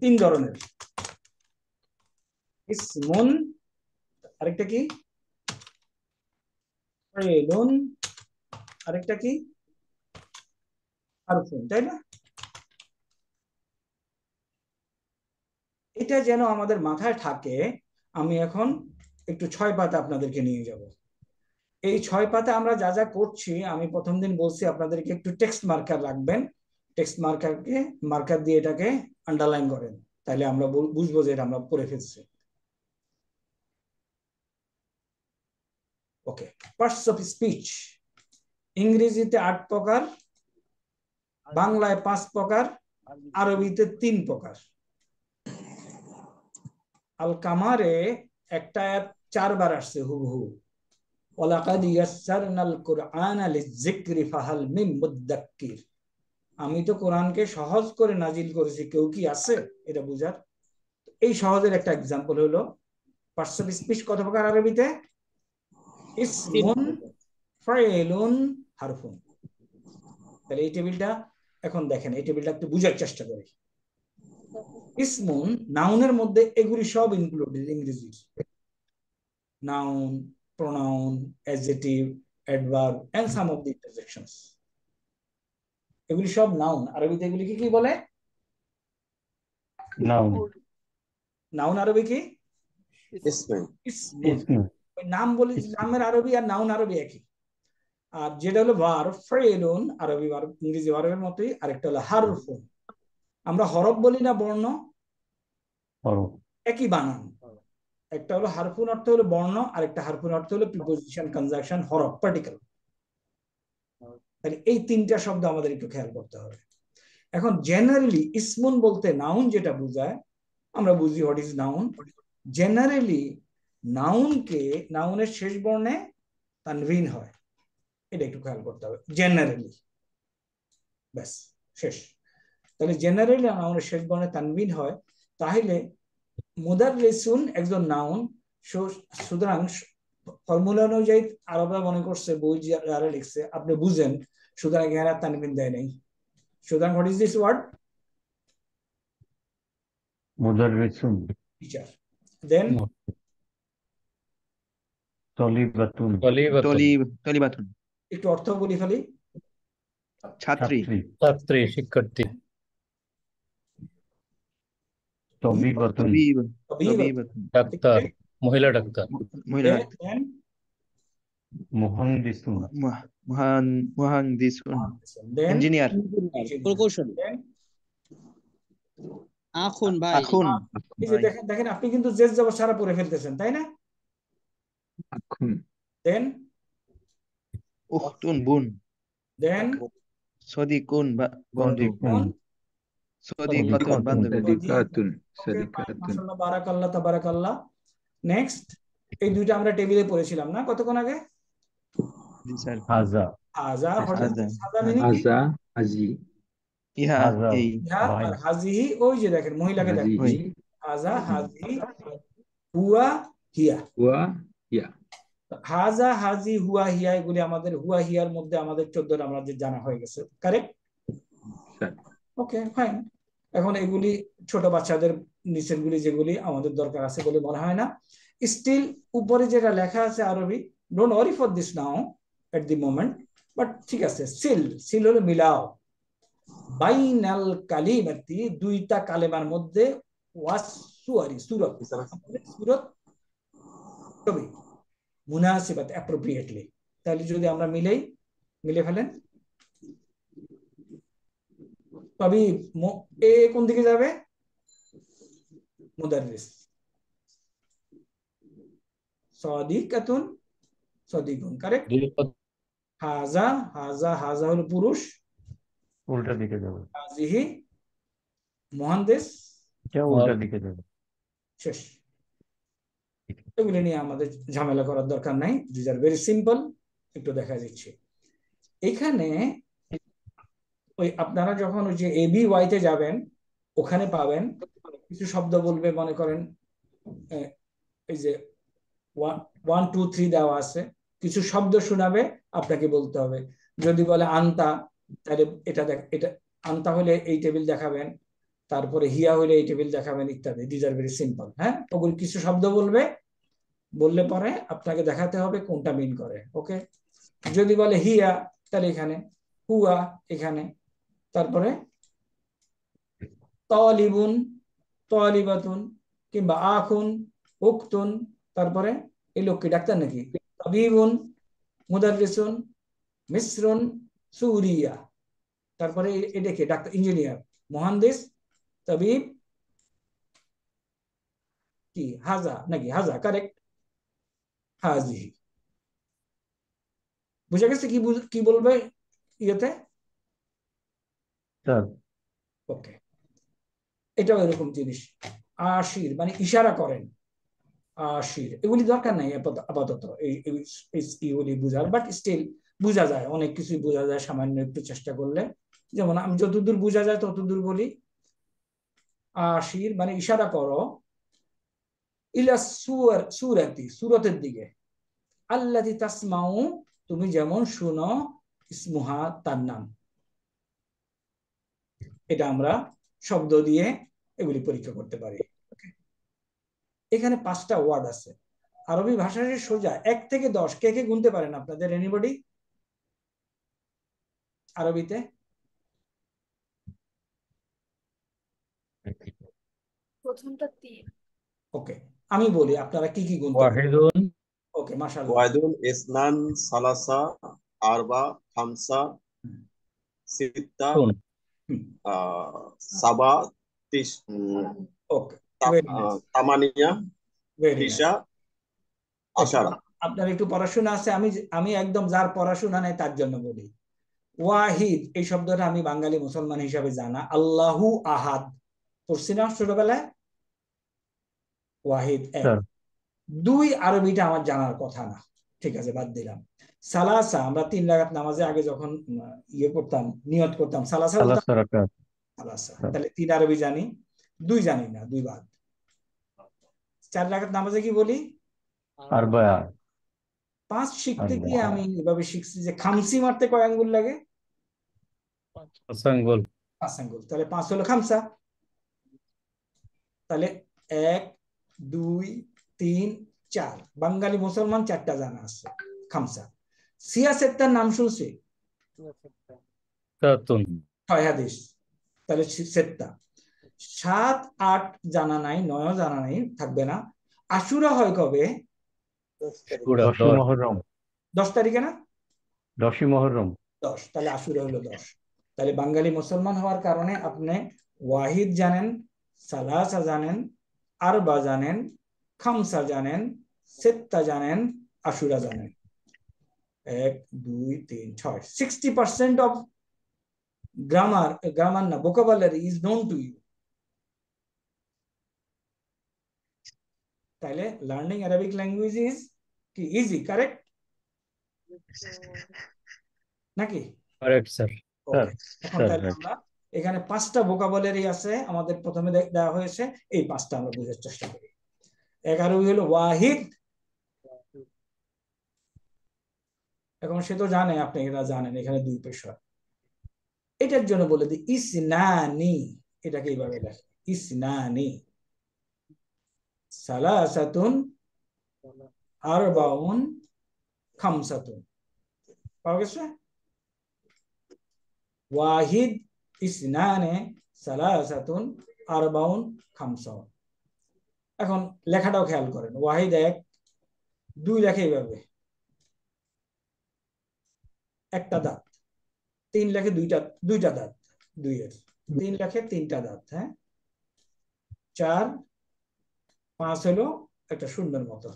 তিন ধরনের আরেকটা কি আরেকটা কি তাই না এটা যেন আমাদের মাথায় থাকে আমি এখন একটু ছয় পাতা আপনাদেরকে নিয়ে যাবো এই ছয় পাতা আমরা যা যা করছি আমি প্রথম দিন বলছি আপনাদেরকে একটু টেক্সট মার্কার রাখবেন টেক্সট মার্কারকে মার্কার দিয়ে এটাকে আন্ডারলাইন করেন তাহলে আমরা বুঝবো যে এটা আমরা পড়ে ফেলছি ওকে পার্টস অফ স্পিচ ইংরেজিতে আট প্রকার বাংলায় পাঁচ প্রকার আরবিতে তিন প্রকার আল কামারে একটা চারবার আসছে হুবহু ওলাকাদ ইয়াসারনাল কোরআন আলি জিক্রি ফাহাল মিন মুদাক্কির আমি তো কোরআনকে সহজ করে নাজিল করেছি কেউ কি আছে এটা বুঝার এই সহজের একটা এক্সাম্পল হলো পার্সন স্পিচ কত প্রকার আরবিতে ইসমুন ফাইলুন হারফুন তাহলে এই টেবিলটা এখন দেখেন এই টেবিলটা একটু বুঝার চেষ্টা করি ইসমুন নাউনের মধ্যে এগুলি সব ইনক্লুডেড ইংরেজির noun pronoun, adjective, adverb, and some of the interjections. এগুলি সব নাউন আরবিতে এগুলিকে কি বলে নাউন নাউন আরবি কি নাম বলি নামের আরবি আর নাউন আরবি একই আর যেটা হলো ভার ফ্রেলুন আরবি ইংরেজি ভার্বের মতোই একটা হলো হারফুন আমরা হরফ বলি না বর্ণ একই বানান একটা হলো হারফুন অর্থ হলো বর্ণ আর একটা হারফুন অর্থ হলো প্রিপোজিশন কনজাকশন হরফ পার্টিকেল তাহলে এই তিনটা শব্দ আমাদের একটু খেয়াল করতে হবে এখন জেনারেলি ইসমুন বলতে নাউন যেটা বোঝায় আমরা বুঝি হোয়াট ইজ নাউন জেনারেলি নাউনকে নাউনের শেষ বর্ণে তানভিন হয় এটা একটু খেয়াল করতে হবে জেনারেলি ব্যাস শেষ তাহলে জেনারেলি নাউনের শেষ বর্ণে তানভিন হয় তাহলে রেসুন একজন নাউন সুতরাং ফর্মুলা অনুযায়ী আরবরা মনে করছে বই যারা লিখছে আপনি বুঝেন সুতরাং এখানে তানবিন দেয় নাই সুতরাং হোয়াট ইজ দিস ওয়ার্ড মুদাররিসুন দেন তলিবাতুন তলিবাতুন একটু অর্থ বলি খালি ছাত্রী ছাত্রী শিক্ষার্থী তবিবাতুন তবিবাতুন ডাক্তার মহিলা ডাক্তার মহিলা মুহান্দিসুন মুহান মুহান্দিসুন ইঞ্জিনিয়ার প্রকৌশলী আখুন ভাই আখুন দেখেন দেখেন আপনি কিন্তু জেজ যাব সারা পড়ে ফেলতেছেন তাই না আখুন দেন উখতুন বুন দেন সদিকুন বা বন্ধু এই দুইটা আমরা টেবিলে পড়েছিলাম না কতক্ষণ আগে হাজা হাজি ওই যে দেখেন মহিলাকে দেখেন হাজা হাজি হুয়া হিয়া হাজা হাজি হুয়া হিয়া এগুলি আমাদের হুয়া হিয়ার মধ্যে আমাদের চোদ্দ আমরা জানা হয়ে গেছে কারেক্ট ওকে ফাইন এখন এগুলি ছোট বাচ্চাদের নিচের গুলি যেগুলি আমাদের দরকার আছে বলে মনে হয় না স্টিল উপরে যেটা লেখা আছে আরবি don't worry for this now at the moment but ঠিক আছে সিল সিল হলো মিলাও বাইনাল কালিমাতি দুইটা কালেমার মধ্যে ওয়াস সুয়ারি সুরত সুরত মুনাসিবাত অ্যাপ্রোপ্রিয়েটলি তাহলে যদি আমরা মিলেই মিলে ফেলেন পাবি এ কোন দিকে যাবে মুদারিস সদিকাতুন সদিকুন কারেক্ট হাজা হাজা হাজা হলো পুরুষ উল্টা দিকে যাবে হাজিহি উল্টা দিকে যাবে শেষ এগুলো নিয়ে আমাদের ঝামেলা করার দরকার নাই দিজ আর ভেরি সিম্পল একটু দেখা যাচ্ছে এখানে ওই আপনারা যখন ওই যে এবি ওয়াইতে যাবেন ওখানে পাবেন কিছু শব্দ বলবে মনে করেন এই যে ওয়ান টু থ্রি দেওয়া আছে কিছু শব্দ শোনাবে আপনাকে বলতে হবে যদি বলে আন্তা তাহলে এটা দেখ এটা আন্তা হলে এই টেবিল দেখাবেন তারপরে হিয়া হলে এই টেবিল দেখাবেন ইত্যাদি দিজ আর ভেরি সিম্পল হ্যাঁ ওগুলো কিছু শব্দ বলবে বললে পরে আপনাকে দেখাতে হবে কোনটা মিন করে ওকে যদি বলে হিয়া তাহলে এখানে হুয়া এখানে তারপরে তলিবুন তলিবাতুন কিংবা আখুন উক্তুন তারপরে এই লোককে ডাক্তার নাকি তবিবুন মুদারিসুন মিশ্রুন সুরিয়া তারপরে এটাকে ডাক্তার ইঞ্জিনিয়ার মহান্দিস তবিব কি হাজা নাকি হাজা কারেক্ট হাজি বুঝা গেছে কি কি বলবে ইয়েতে ওকে এটাও এরকম জিনিস আশির মানে ইশারা করেন আশির এগুলি দরকার নাই আপাতত এইগুলি বুঝার বাট স্টিল বোঝা যায় অনেক কিছুই বোঝা যায় সামান্য একটু চেষ্টা করলে যেমন আমি যতদূর বোঝা যায় ততদূর বলি আশির মানে ইশারা করো ইলা সুর সুরাতি সুরতের দিকে আল্লাহ তাসমাউ তুমি যেমন শুনো ইসমুহা তার নাম এটা আমরা শব্দ দিয়ে এগুলি পরীক্ষা করতে পারি এখানে পাঁচটা ওয়ার্ড আছে আরবি ভাষার সোজা এক থেকে দশ কে কে গুনতে পারেন আপনাদের এনিবডি আরবিতে প্রথমটা তিন ওকে আমি বলি আপনারা কি কি গুনতে ওয়াহিদুন ওকে মাশাআল্লাহ ওয়াহিদুন ইসনান সালাসা আরবা খামসা সিত্তা Sabah, আচ্ছা। Tish, আচ্ছা, আপনার একটু পড়াশোনা আছে আমি আমি একদম যার পড়াশোনা নেই তার জন্য বলি ওয়াহিদ এই শব্দটা আমি বাঙালি মুসলমান হিসাবে জানা আল্লাহু আহাদ পড়ছি না ছোটবেলায় ওয়াহিদ হ্যাঁ। দুই আরবিটা আমার জানার কথা না ঠিক আছে বাদ দিলাম সালাসা আমরা তিন রাকাত নামাজে আগে যখন ইয়ে করতাম নিয়ত করতাম সালাসা সালাসা তাহলে তিন আরবি জানি দুই জানি না দুই বাদ চার রাকাত নামাজে কি বলি পাঁচ শিখতে গিয়ে আমি এভাবে শিখছি যে খামসি মারতে কয় আঙ্গুল লাগে পাঁচ আঙ্গুল পাঁচ আঙ্গুল তাহলে পাঁচ হলো খামসা তাহলে এক দুই তিন চার বাঙালি মুসলমান চারটা জানা আছে খামসা সিয়া সিয়াসেত্তার নাম শুনছে ছয় হাদিস তাহলে সেত্তা সাত আট জানা নাই নয় জানা নাই থাকবে না আশুরা হয় কবে দশ তারিখে না দশই মহরম দশ তাহলে আশুরা হলো দশ তাহলে বাঙালি মুসলমান হওয়ার কারণে আপনি ওয়াহিদ জানেন সালাসা জানেন আরবা জানেন খামসা জানেন সেত্তা জানেন আশুরা জানেন এক দুই তিন ছয় sixty percent of grammar grammar না vocabulary is known to you তাহলে লার্নিং অ্যারাবিক ল্যাঙ্গুয়েজ ইজ কি ইজি কারেক্ট নাকি কারেক্ট স্যার এখন তাহলে আমরা এখানে পাঁচটা ভোকাবুলারি আছে আমাদের প্রথমে দেওয়া হয়েছে এই পাঁচটা আমরা বোঝার চেষ্টা করি এগারো হলো ওয়াহিদ এখন সে তো জানে আপনি এটা জানেন এখানে দুই পেশ এটার জন্য বলে দিই ইসনানি এটাকে এইভাবে লেখে ইসনানি সালাসাতুন আরবাউন খামসাতুন পাওয়া গেছে ওয়াহিদ ইসনানে সালাসাতুন আরবাউন খামসাউন এখন লেখাটাও খেয়াল করেন ওয়াহিদ এক দুই লেখে এইভাবে একটা দাঁত তিন লাখে দুইটা দুইটা দাঁত দুইয়ের তিন লাখে তিনটা দাঁত হ্যাঁ চার পাঁচ হলো একটা সুন্দর মতো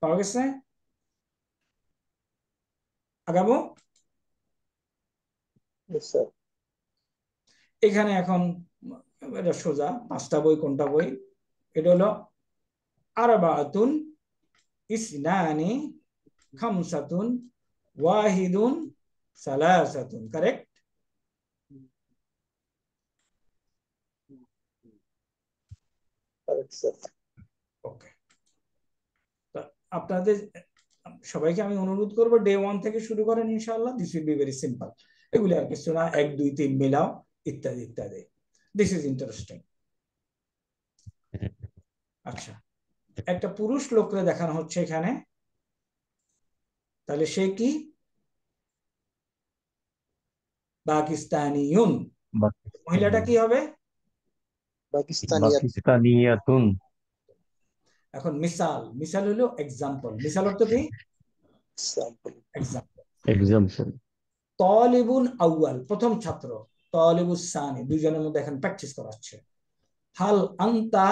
পাওয়া গেছে আগাবো এখানে এখন এটা সোজা পাঁচটা বই কোনটা বই এটা হলো আর আরবাতুন ইসনানি খামসাতুন ওয়াহিদুন সালাসাতুন কারেক্ট ওকে আপনাদের সবাইকে আমি অনুরোধ করবো ডে ওয়ান থেকে শুরু করেন ইনশাল্লাহ this will be very simple এগুলি আর কিছু না এক দুই তিন মিলাও ইত্যাদি ইত্যাদি দিস ইজ ইন্টারেস্টিং আচ্ছা একটা পুরুষ লোককে দেখানো হচ্ছে এখানে তাহলে সে কি পাকিস্তানিউন মহিলাটা কি হবে এখন মিসাল মিসাল হলো এক্সাম্পল মিসাল অর্থ কি আউয়াল প্রথম ছাত্র তলিবুল সানি দুজনের মধ্যে এখন প্র্যাকটিস করাচ্ছে হাল আন্তা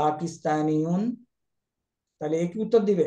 পাকিস্তানিউন তাহলে একই উত্তর দিবে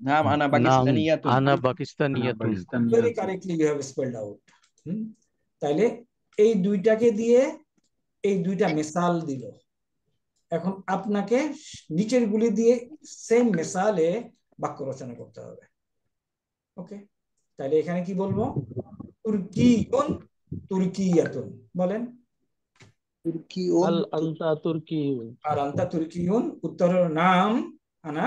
Naam, hmm. ana Pakistaniyatun. Ana Pakistaniyatun. Very correctly you have spelled out. তাহলে hmm? এই দুইটাকে দিয়ে এই দুইটা মেসাল দিল এখন আপনাকে নিচের গুলি দিয়ে সেম মেসালে বাক্য রচনা করতে হবে ওকে তাইলে এখানে কি বলবো তুর্কি কোন তুর্কিয়াতুন বলেন তুর্কি আল আন্তা তুর্কি আর আন্তা তুর্কিউন উত্তরের নাম আনা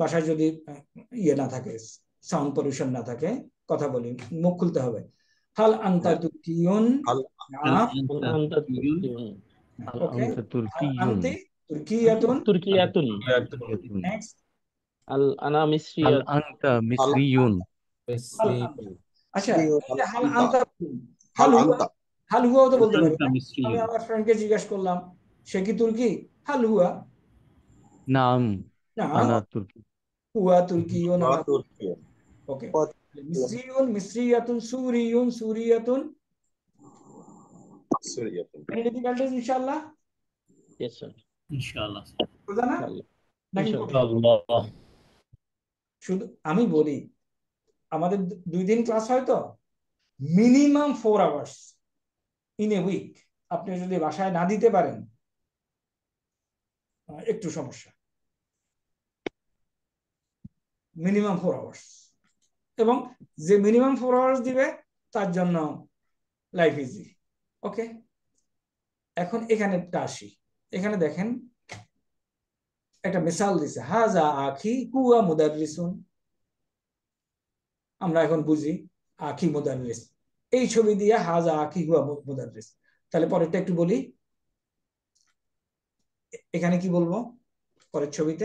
বাসায় যদি ইয়ে না থাকে সাউন্ড পলিউশন না থাকে কথা বলি মুখ খুলতে হবে হাল আন্তা হ্যাঁ। তুর্কিয়ন আচ্ছা হাল আন্তা হাল হাল হুয়াও তো বলতে পারি আমি আমার ফ্রেন্ডকে জিজ্ঞেস করলাম সে কি তুর্কি হাল হুয়া নাম আনা তুর্কি আমি বলি আমাদের দুই দিন ক্লাস হয় তো minimum four hours in a week আপনি যদি বাসায় না দিতে পারেন একটু সমস্যা মিনিমাম ফোর আওয়ার্স এবং যে মিনিমাম ফোর আওয়ার্স দিবে তার জন্য লাইফ ইজি ওকে এখন এখানে আসি এখানে দেখেন একটা মিসাল দিছে হাজা আখি কুয়া মুদারিসুন আমরা এখন বুঝি আখি মুদারিস এই ছবি দিয়ে হাজা আখি কুয়া মুদারিস তাহলে পরেরটা একটু বলি এখানে কি বলবো পরের ছবিতে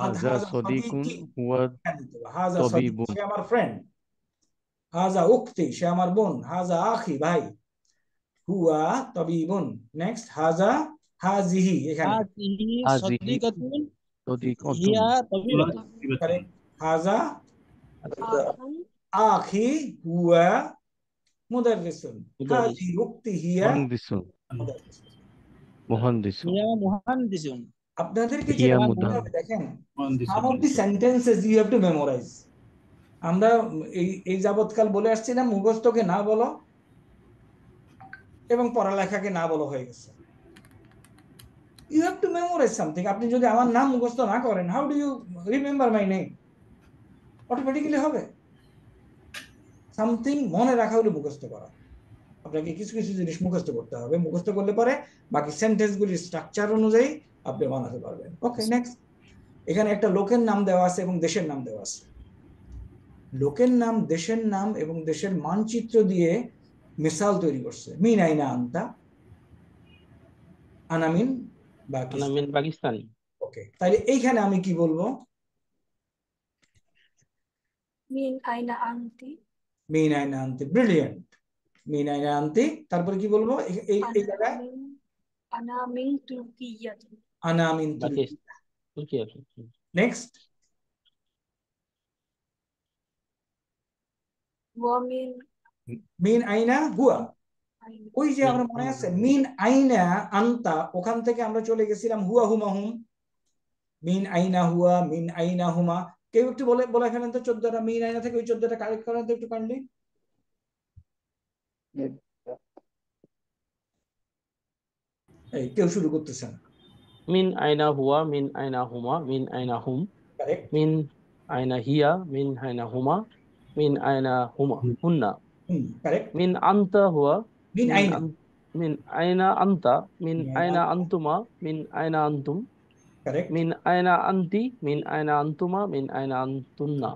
هذا صديق هو هذا طبيب সে আমার ফ্রেন্ড هذا উক্তি সে আমার বোন هذا আখি ভাই হুয়া তবিবুন নেক্সট হাজা হাজিহি এখানে হাজিহি সদিকাতুন সদিকাতুন হিয়া তবিবুন হাজা আখি হুয়া মুদাররিসুন হাজি উক্তি হিয়া মুহান্দিসুন মুহান্দিসুন হিয়া মুহান্দিসুন আপনাদেরকে যেটা মনে হবে দেখেন some of the sentences you have to memorise আমরা এই এই যাবৎকাল বলে আসছি না মুখস্থকে না বলো এবং পড়ালেখাকে না বলো হয়ে গেছে you have to memorise something আপনি যদি আমার নাম মুখস্থ না করেন how do you remember my name automatically হবে সামথিং মনে রাখা হলে মুখস্থ করা আপনাকে কিছু কিছু জিনিস মুখস্থ করতে হবে মুখস্থ করলে পরে বাকি সেন্টেন্সগুলির স্ট্রাকচার অনুযায়ী আপনি বানাতে পারবেন ওকে নেক্সট এখানে একটা লোকের নাম দেওয়া আছে এবং দেশের নাম দেওয়া আছে লোকের নাম দেশের নাম এবং দেশের মানচিত্র দিয়ে মিসাল তৈরি করছে মিন আইনা আনতা আনামিন আনামিন পাকিস্তান ওকে তাহলে এইখানে আমি কি বলবো মিন আইনা আনতি মিন আইনা আনতি ব্রিলিয়েন্ট মিন আইনা আনতি তারপরে কি বলবো এই এই জায়গায় আনামিন তুর্কিয়াতি anamin Okay. Next. Woman. মিন আইনা হুয়া ওই যে আমরা মনে আছে মিন আইনা আন্তা ওখান থেকে আমরা চলে গেছিলাম হুয়া হুমা হুম মিন আইনা হুয়া মিন আইনা হুমা কেউ একটু বলে বলে ফেলেন তো চোদ্দটা মিন আইনা থেকে ওই চোদ্দটা কালেক্ট করেন তো একটু কাইন্ডলি কেউ শুরু করতেছে না মিন আয়না হুয়া মিন আয়না হুমা মিন আয়না হুম মিন আয়না হিয়া মিন আয়না হুমা মিন আয়না হুমা হুন্না মিন আন্তা হুয়া মিন আয়না মিন আয়না আন্তা মিন আয়না আন্তুমা মিন আয়না আন্তুম মিন আয়না আন্তি মিন আয়না আন্তুমা মিন আয়না আন্তুন্না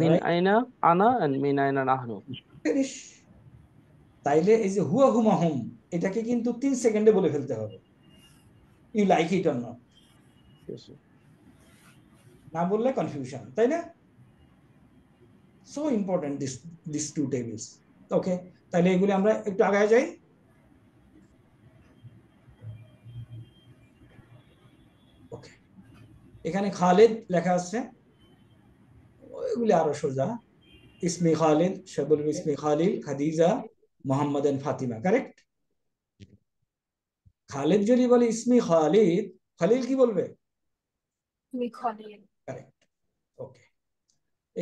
মিন আয়না আনা এন্ড মিন আয়না নাহনু তাইলে এই যে হুয়া হুমা হুম এটাকে কিন্তু তিন সেকেন্ডে বলে ফেলতে হবে you like it on not না বললে কনফিউশন তাই না so important this this two tables okay তাহলে এগুলি আমরা একটু আগায় যাই ওকে এখানে খালেদ লেখা আছে ওইগুলি আরো সোজা ইসমি খালেদ শেবুল ইসমি খালিল খাদিজা মোহাম্মদ ফাতিমা কারেক্ট খালেদ যদি বলে ইসমি খালিদ খালিল কি বলবে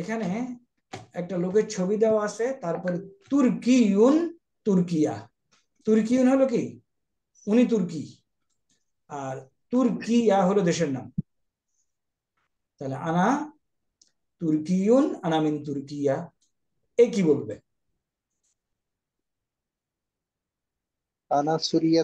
এখানে একটা লোকের ছবি দেওয়া আছে তারপরে তুর্কিউন তুর্কিয়া তুর্কি হলো কি উনি তুর্কি আর তুর্কিয়া হলো দেশের নাম তাহলে আনা ইউন আনামিন তুর্কিয়া এ কি বলবে আনা সুরিয়া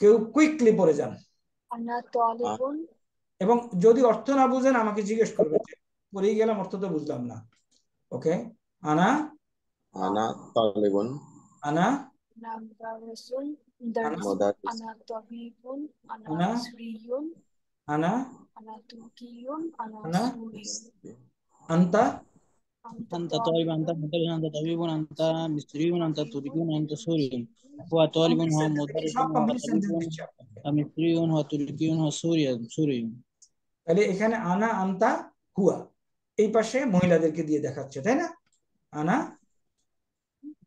কেউ কুইকলি পড়ে যান এবং যদি অর্থ না বুঝেন আমাকে জিজ্ঞেস করবে পড়েই গেলাম অর্থ তো বুঝলাম না ওকে আনা আনা তালেবন আনা আনা আন্তা আনা আনা আনা আনা আনা আনা আনা আনা আনা আনা আনা سوري وطالب هو مدرس ومصري وتركي وسوري سوري তাহলে এখানে আনা আনতা হুয়া এই পাশে মহিলাদেরকে দিয়ে দেখাচ্ছে তাই না আনা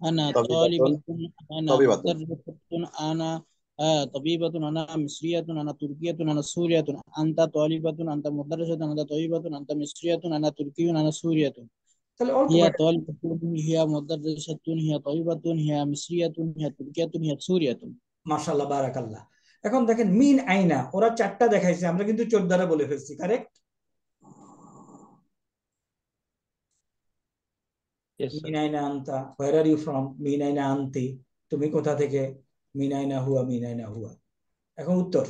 আনা তালিবাতুন আনা তালিবাতুন আনা طبيبة أنا مصرية أنا تركية أنا سورية أنت طالبة أنت مدرسة أنت طبيبة أنت مصرية أنا تركي أنا سورية তাহলে অল্প হিয়া তালিবাতুন হিয়া মুদাররিসাতুন হিয়া তাইবাতুন হিয়া মিসরিয়াতুন হিয়া তুর্কিয়াতুন হিয়া সুরিয়াতুন মাশাআল্লাহ বারাকাল্লাহ এখন দেখেন মিন আইনা ওরা চারটা দেখাইছে আমরা কিন্তু চোর দ্বারা বলে ফেলছি কারেক্ট মিন আনতা হোয়ার আর ইউ ফ্রম মিন আইনা তুমি কোথা থেকে মিনাইনা হুয়া মিনাইনা হুয়া এখন উত্তর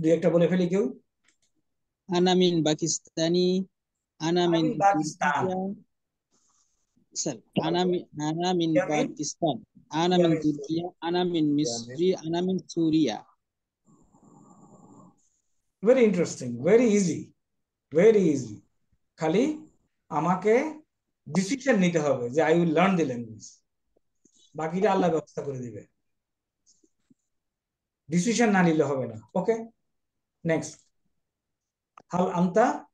দুই একটা বলে ফেলি কেউ আনামিন পাকিস্তানি আনামিন পাকিস্তান ইন্টারেস্টিং ইজি ইজি খালি আমাকে ডিসিশন নিতে হবে যে I will learn the language বাকিটা আল্লাহ ব্যবস্থা করে দিবে ডিসিশন না নিলে হবে না ওকে Next. Hal anta?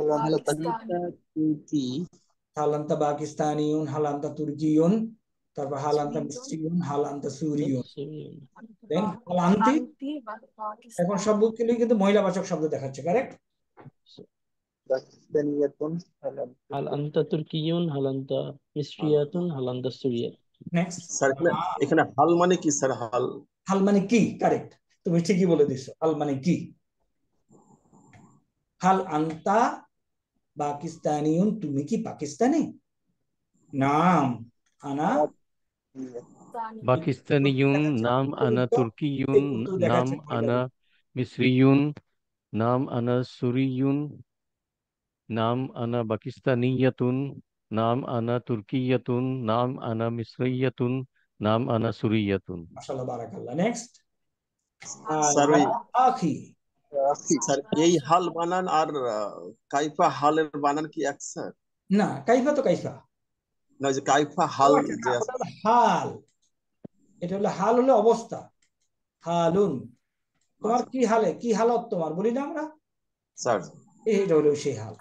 Hal anta Turki. Hal anta Pakistaniyun, hal anta Turkiyun, তারপর হাল আন্তা মিস্ত্রিয়ন হাল আন্তা সুরিয়ন দেন হাল আন্তি এখন সবগুলি কিন্তু মহিলা বাচক শব্দ দেখাচ্ছে কারেক্ট হাল আন্তা তুর্কিয়ন হাল আন্তা মিস্ত্রিয়াতুন হাল আন্তা সুরিয়া নেক্সট স্যার এখানে হাল মানে কি স্যার হাল হাল মানে কি কারেক্ট তুমি ঠিকই বলে দিছো আল মানে কি হাল আন্তা পাকিস্তানি তুমি কি পাকিস্তানি নাম আনা পাকিস্তানি নাম আনা তুর্কিউন নাম আনা মিসরিউন নাম আনা সুরিউন নাম আনা নাম আনা নাম আনা নাম আনা মাশাআল্লাহ বারাকাল্লাহ নেক্সট এই হাল বানান আর কাইফা হালের বানান কি এক স্যার না কাইফা তো কাইফা না যে কাইফা হাল যে হাল এটা হলো হাল হলো অবস্থা হালুন তোমার কি হালে কি হালত তোমার বলি না আমরা স্যার এটা হলো সেই হাল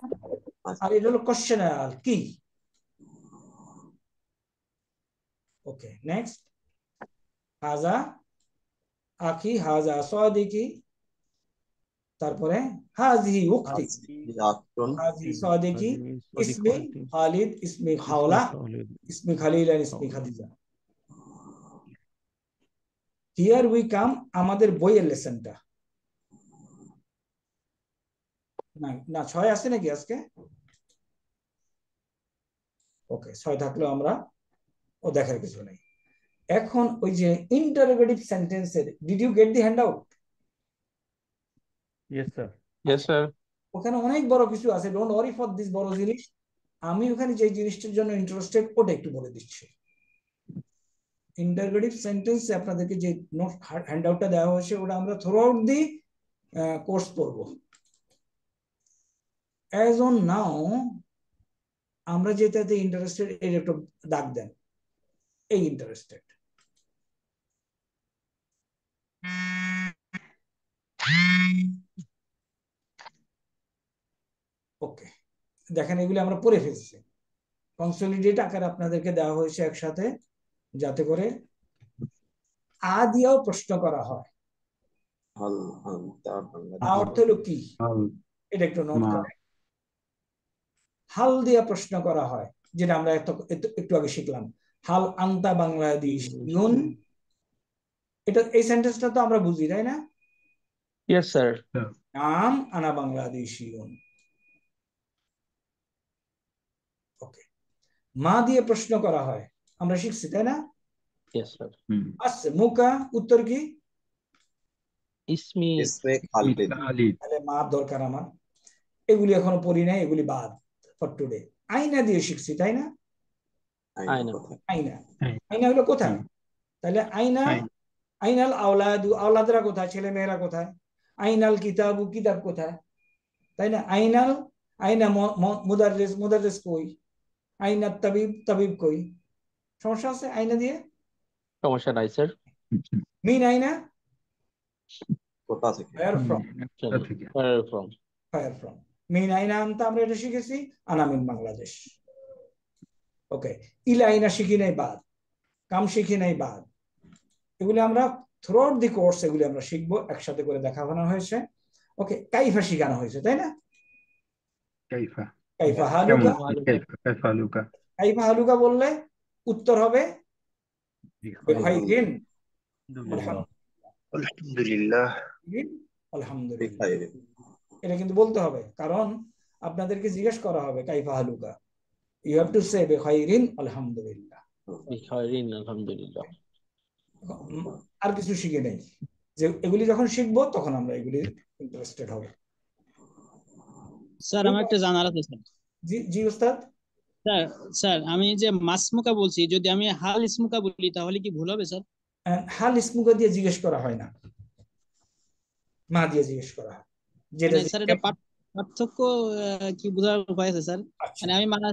আচ্ছা। আর এটা হলো কোশ্চেন হাল কি ওকে নেক্সট হাজা আখি হাজা সাদিকি তারপরে হাজি উক্তি হাজি সাদিকি ইসমে খালিদ ইসমি খাওলা ইসমি খালিল আর ইসমি খাদিজা হিয়ার উই কাম আমাদের বইয়ের লেসনটা না না ছয় আছে নাকি আজকে ওকে ছয় থাকলেও আমরা ও দেখার কিছু নেই এখন ওই যে ইন্টারোগেটিভ সেন্টেন্সের did you get the handout yes sir yes sir ওখানে অনেক বড় কিছু আছে ডোন্ট ওয়ারি ফর দিস বড় জিনিস আমি ওখানে যে জিনিসটার জন্য ইন্টারেস্টেড ওটা একটু বলে দিচ্ছি ইন্টারগ্রেটিভ সেন্টেন্স আপনাদেরকে যে নোট হ্যান্ড আউটটা দেওয়া হয়েছে ওটা আমরা থ্রু আউট দি কোর্স করবো অ্যাজ অন নাও আমরা যেটাতে ইন্টারেস্টেড এর একটু দাগ দেন এই ইন্টারেস্টেড ওকে দেখেন এগুলি আমরা পড়ে ফেলছি কনসলিডেট আকার আপনাদেরকে দেওয়া হয়েছে একসাথে যাতে করে আ দিয়েও প্রশ্ন করা হয় হাল দিয়া প্রশ্ন করা হয় যেটা আমরা একটু আগে শিখলাম হাল আংতা বাংলাদেশ ইউন এটা এই সেন্টেন্সটা তো আমরা বুঝি তাই না ইয়েস স্যার নাম আনা ওকে মা দিয়ে প্রশ্ন করা হয় আমরা শিখছি তাই না ইয়েস স্যার আচ্ছা মুকা উত্তর কি ইসমি ইসমে খালিদ তাহলে মা দরকার আমার এগুলি এখনো পড়ি নাই এগুলি বাদ ফর টুডে আয়না দিয়ে শিখছি তাই না আয়না আইনা হলো কোথায় তাহলে আয়না আইনাল আওলাদু আওলাদরা কোথায় ছেলে মেয়েরা কোথায় আইনাল কিতাবু কিতাব কোথায় তাই না আইনাল আইনা মুদারেস মুদারেস কই আইনা তাবিব তাবিব কই সমস্যা আছে আইনা দিয়ে সমস্যা নাই স্যার মিন আইনা ফ্রম আচ্ছা। আমরা এটা শিখেছি বাংলাদেশ ওকে বাদ কাম শিখি নাই বাদ এগুলি আমরা থ্রো দি কোর্স এগুলি আমরা শিখবো একসাথে করে দেখানো হয়েছে ওকে কাইফা শিখানো হয়েছে তাই না কাইফা কাইফা হালুকা কাইফা হালুকা বললে উত্তর হবে এটা কিন্তু বলতে হবে কারণ আপনাদেরকে জিজ্ঞেস করা হবে কাইফা হালুকা ইউ হ্যাভ টু সে রিন আলহামদুলিল্লাহ আলহামদুলিল্লাহ আর কিছু শিখে নেই যে এগুলি যখন শিখবো তখন আমরা এগুলি ইন্টারেস্টেড হব স্যার আমার একটা জানার আছে স্যার জি জি স্যার স্যার আমি যে মাসমুকা বলছি যদি আমি হাল ইসমুকা বলি তাহলে কি ভুল হবে স্যার হ্যাঁ, হাল ইসমুকা দিয়ে জিজ্ঞেস করা হয় না মা দিয়ে জিজ্ঞেস করা হয় যেটা মানে স্যার এটা পার্থক্য কি বোঝার উপায় আছে স্যার আচ্ছা। মানে আমি মানে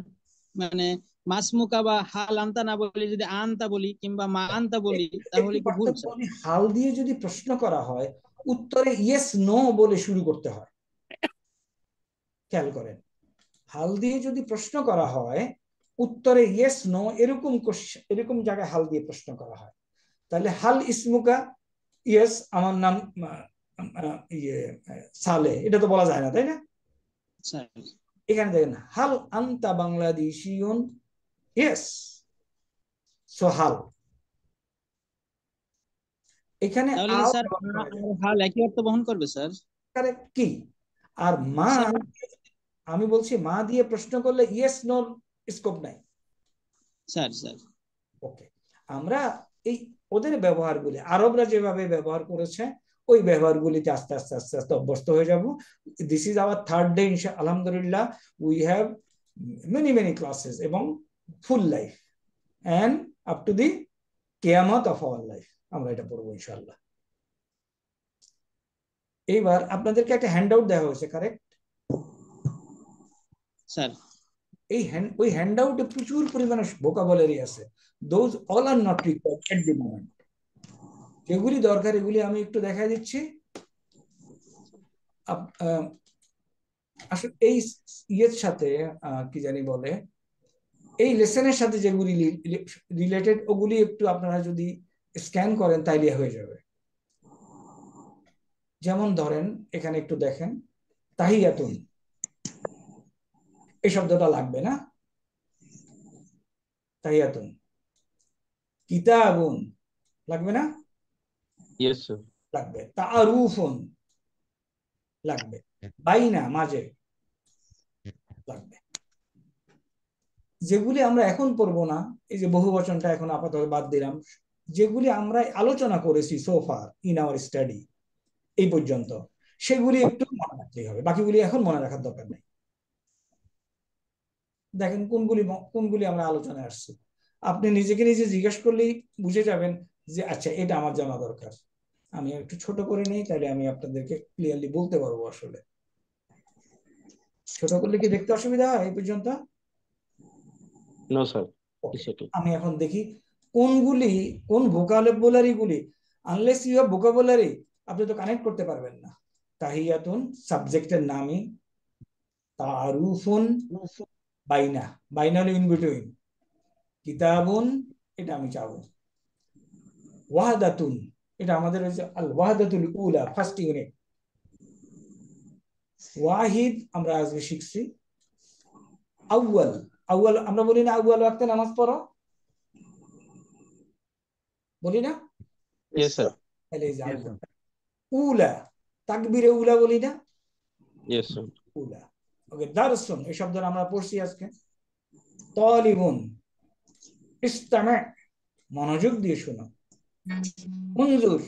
মানে মাসমুকা বা হাল আনতা না বলি যদি আনতা বলি কিংবা মা আনতা বলি তাহলে কি ভুল হাল দিয়ে যদি প্রশ্ন করা হয় উত্তরে ইয়েস নো বলে শুরু করতে হয় খেয়াল করেন হাল দিয়ে যদি প্রশ্ন করা হয় উত্তরে ইয়েস নো এরকম এরকম জায়গায় হাল দিয়ে প্রশ্ন করা হয় তাহলে হাল ইসমুকা ইয়েস আমার নাম ইয়ে সালে এটা তো বলা যায় না তাই না এখানে দেখেন হাল আন্তা বাংলাদেশিয়ন Yes. So how? এখানে হাল একই অর্থ বহন করবে স্যার কারেক্ট কি আর মা আমি বলছি মা দিয়ে প্রশ্ন করলে ইয়েস নো স্কোপ নাই স্যার স্যার ওকে আমরা এই ওদের ব্যবহারগুলি আরবরা যেভাবে ব্যবহার করেছে ওই ব্যবহারগুলিতে আস্তে আস্তে আস্তে আস্তে অভ্যস্ত হয়ে যাব this is our third day ইনশা আলহামদুলিল্লাহ we have many many classes এবং full life and up to the কেয়ামত অফ আওয়ার লাইফ আমরা এটা পড়বো ইনশাল্লাহ এইবার আপনাদেরকে একটা হ্যান্ড আউট দেওয়া হয়েছে কারেক্ট স্যার এই হ্যান্ড ওই হ্যান্ড আউটে প্রচুর পরিমাণে ভোকাবুলারি আছে those all are not required at the moment যেগুলি দরকার এগুলি আমি একটু দেখাই দিচ্ছি আসলে এই ইয়ের সাথে কি জানি বলে এই লেসনের সাথে যেগুলি রিলেটেড ওগুলি একটু আপনারা যদি স্ক্যান করেন তাইলে হয়ে যাবে যেমন ধরেন এখানে একটু দেখেন তাহিয়াতুন এই শব্দটা লাগবে না তাহিয়াতুন কিতাবুন লাগবে না লাগবে তারুফুন লাগবে বাইনা মাঝে লাগবে যেগুলি আমরা এখন পড়বো না এই যে বহু বচনটা এখন আপাতত বাদ দিলাম যেগুলি আমরা আলোচনা করেছি সোফার ইন আওয়ার স্টাডি এই পর্যন্ত সেগুলি একটু মনে রাখতে হবে বাকিগুলি এখন মনে রাখার দরকার নেই দেখেন কোনগুলি কোনগুলি আমরা আলোচনায় আসছি আপনি নিজেকে নিজে জিজ্ঞেস করলেই বুঝে যাবেন যে আচ্ছা এটা আমার জানা দরকার আমি একটু ছোট করে নিই তাহলে আমি আপনাদেরকে ক্লিয়ারলি বলতে পারবো আসলে ছোট করলে কি দেখতে অসুবিধা হয় এই পর্যন্ত নো স্যার আমি এখন দেখি কোনগুলি কোন ভোকাবুলারি গুলি আনলেস ইউ হ্যাভ ভোকাবুলারি আপনি তো কানেক্ট করতে পারবেন না তাহিয়াতুন সাবজেক্টের নামই তারুফুন বাইনা বাইনা ইন বিটুইন কিতাবুন এটা আমি চাবো ওয়াহাদাতুন এটা আমাদের হচ্ছে আল ওয়াহাদাতুল উলা ফার্স্ট ইউনিট ওয়াহিদ আমরা আজকে শিখছি আউয়াল আউয়াল আমরা বলি না আউয়াল ওয়াক্তে নামাজ পড়ো বলি না উলা তাকবিরে উলা বলি না উলা ওকে দারসুন এই আমরা পড়ছি আজকে ইস্তামা মনোযোগ দিয়ে শোনো মঞ্জুর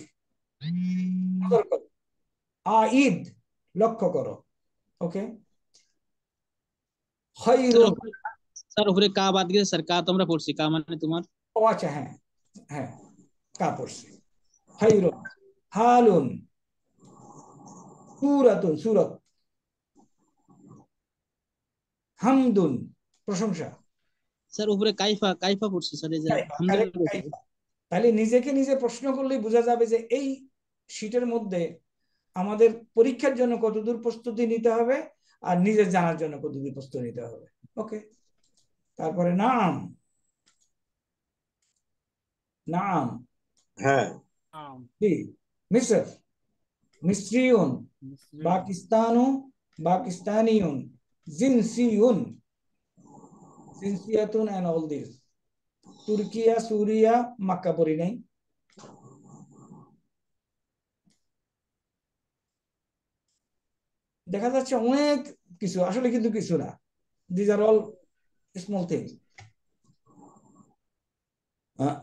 আইদ লক্ষ্য করো ওকে স্যার উপরে কা বাদ গেছে স্যার কা তোমরা পড়ছি কা মানে তোমার ও আচ্ছা হ্যাঁ হ্যাঁ কা পড়ছি খাইরুন হালুন সুরাতুন সুরত হামদুন প্রশংসা স্যার উপরে কাইফা কাইফা পড়ছি স্যার এই যে তাহলে নিজেকে নিজে প্রশ্ন করলেই বোঝা যাবে যে এই শীটের মধ্যে আমাদের পরীক্ষার জন্য কতদূর প্রস্তুতি নিতে হবে আর নিজের জানার জন্য কতদূর প্রস্তুতি নিতে হবে ওকে তারপরে নাম নাম হ্যাঁ জি মিসর মিসরিউন পাকিস্তানু পাকিস্তানিউন জিনসিউন জিনসিয়াতুন এন্ড অল দিস তুর্কিয়া সুরিয়া মাক্কা পড়ি দেখা যাচ্ছে অনেক কিছু আসলে কিন্তু কিছু না these are all small thing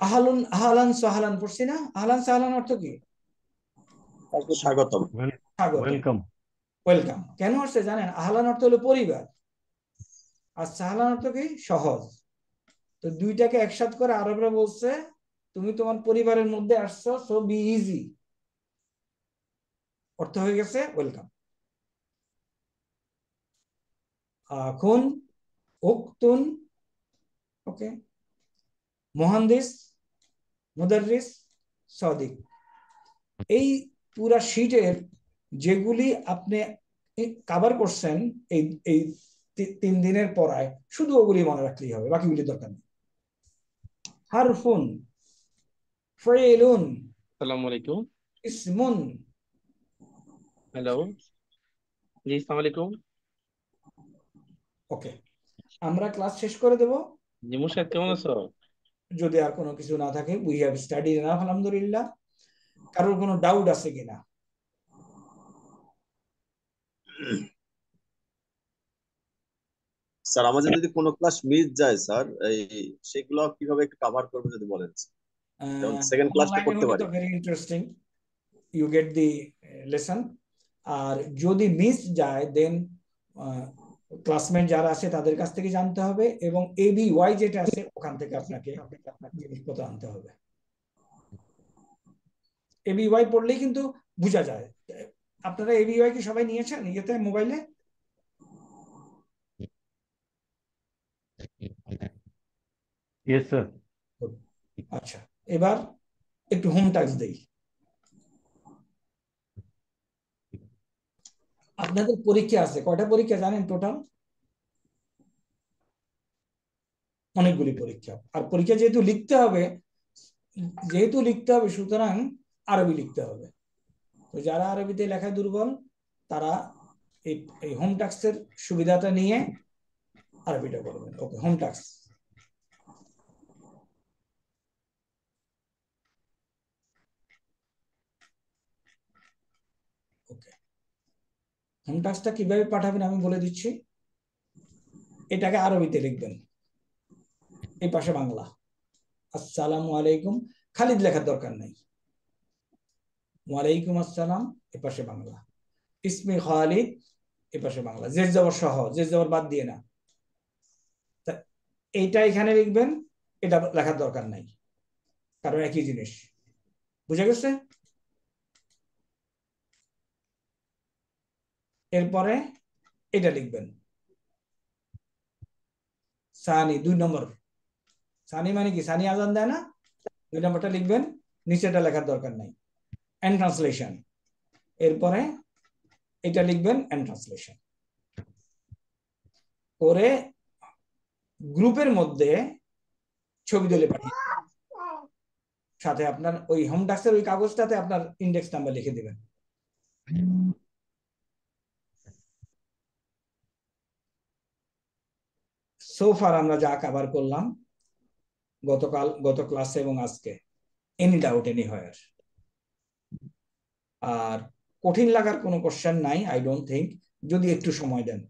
আহালুন আহালান সাহালান পড়ছি না আহালান সাহালান অর্থ কি স্বাগতম ওয়েলকাম ওয়েলকাম কেন আসছে জানেন আহলান অর্থ হলো পরিবার আর সাহালান অর্থ কি সহজ তো দুইটাকে একসাথ করে আরবরা বলছে তুমি তোমার পরিবারের মধ্যে আসছো সো বি ইজি অর্থ হয়ে গেছে ওয়েলকাম এখন উক্তুন ওকে মহান্দিস মুদারিস সদিক এই পুরা শিটের যেগুলি আপনি কাভার করছেন এই এই তিন দিনের পড়ায় শুধু ওগুলি মনে রাখলেই হবে বাকিগুলি দরকার নেই হারফুন ফেলুন আসসালামু আলাইকুম ইসমুন হ্যালো জি আসসালামু আলাইকুম ওকে আমরা ক্লাস শেষ করে দেব জিমুশা কেমন আছো যদি আর কোনো কিছু না থাকে উই হ্যাভ স্টাডি এনাফ আলহামদুলিল্লাহ কারোর কোনো ডাউট আছে কিনা স্যার আমাদের যদি কোনো ক্লাস মিস যায় স্যার এই সেগুলো কিভাবে একটু কভার করব যদি বলেন সেকেন্ড ক্লাসটা করতে পারি very interesting you get the lesson আর যদি মিস যায় দেন ক্লাসমেট যারা আছে তাদের কাছ থেকে জানতে হবে এবং এবি ওয়াই যেটা আছে ওখান থেকে আপনাকে জিনিসপত্র আনতে হবে এবি ওয়াই পড়লেই কিন্তু বোঝা যায় আপনারা এবি ওয়াই কি সবাই নিয়েছেন ইয়েতে মোবাইলে আচ্ছা এবার একটু হোম টাস্ক দেই আপনাদের পরীক্ষা আছে কয়টা পরীক্ষা জানেন টোটাল অনেকগুলি পরীক্ষা আর পরীক্ষা যেহেতু লিখতে হবে যেহেতু লিখতে হবে সুতরাং আরবি লিখতে হবে তো যারা আরবিতে লেখায় দুর্বল তারা এই হোম টাক্সের সুবিধাটা নিয়ে আরবিটা করবেন ওকে হোম টাক্স এখন কিভাবে পাঠাবেন আমি বলে দিচ্ছি এটাকে আরবিতে লিখবেন এই পাশে বাংলা আসসালামু আলাইকুম খালিদ লেখার দরকার নাই ওয়ালাইকুম আসসালাম এ পাশে বাংলা ইসমি খালিদ এ পাশে বাংলা জেজ জবর সহ জেজ জবর বাদ দিয়ে না এইটা এখানে লিখবেন এটা লেখার দরকার নাই কারণ একই জিনিস বুঝা গেছে এরপরে এটা লিখবেন সানি দুই নম্বর সানি মানে কি সানি আজান দেয় না দুই নম্বরটা লিখবেন নিচেটা লেখার দরকার নাই এন্ড ট্রান্সলেশন এরপরে এটা লিখবেন এন্ড ট্রান্সলেশন করে গ্রুপের মধ্যে ছবি তুলে পাঠিয়ে সাথে আপনার ওই হোম ডাক্সের ওই কাগজটাতে আপনার ইন্ডেক্স নাম্বার লিখে দিবেন সোফার আমরা যা কাভার করলাম গতকাল গত ক্লাসে এবং আজকে এনি ডাউট এনি হয়ার আর কঠিন লাগার কোনো কোশ্চেন নাই আই ডোন্ট থিঙ্ক যদি একটু সময় দেন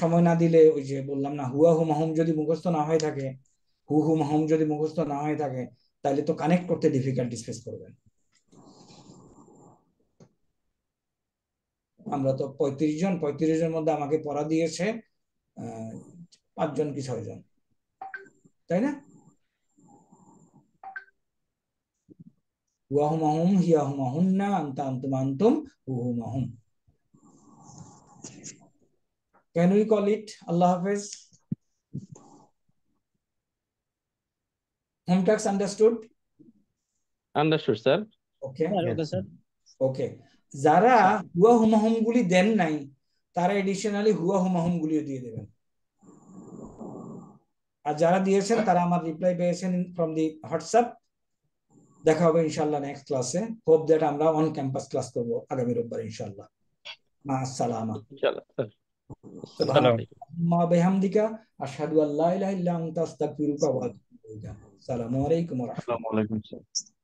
সময় না দিলে ওই যে বললাম না হুয়া হুমাহুম যদি মুখস্থ না হয়ে থাকে হু হু মাহুম যদি মুখস্থ না হয়ে থাকে তাহলে তো কানেক্ট করতে ডিফিকাল্টিস ফেস করবেন আমরা তো পঁয়ত্রিশ জন পঁয়ত্রিশ জনের মধ্যে আমাকে পড়া দিয়েছে পাঁচজন কি ছয়জন তাই না না আন্তা can we call it Allah হাফেজ home tax understood understood sir okay okay যারা হুয়া হুমাহুম গুলি দেন নাই তারা এডিশনালি হুয়া হুমাহুম গুলিও দিয়ে দেবেন আর যারা দিয়েছেন তারা আমার রিপ্লাই পেয়েছেন ফ্রম দি হোয়াটসঅ্যাপ দেখা হবে ইনশাল্লাহ নেক্সট ক্লাসে হোপ দ্যাট আমরা অন ক্যাম্পাস ক্লাস করব আগামী রোববার ইনশাল্লাহ মা আসসালামা মা বেহামদিকা আশহাদু আল্লা ইলাহা ইল্লা আনতা আস্তাগফিরুকা ওয়া আতুবু ইলাইক আসসালামু আলাইকুম ওয়া রাহমাতুল্লাহ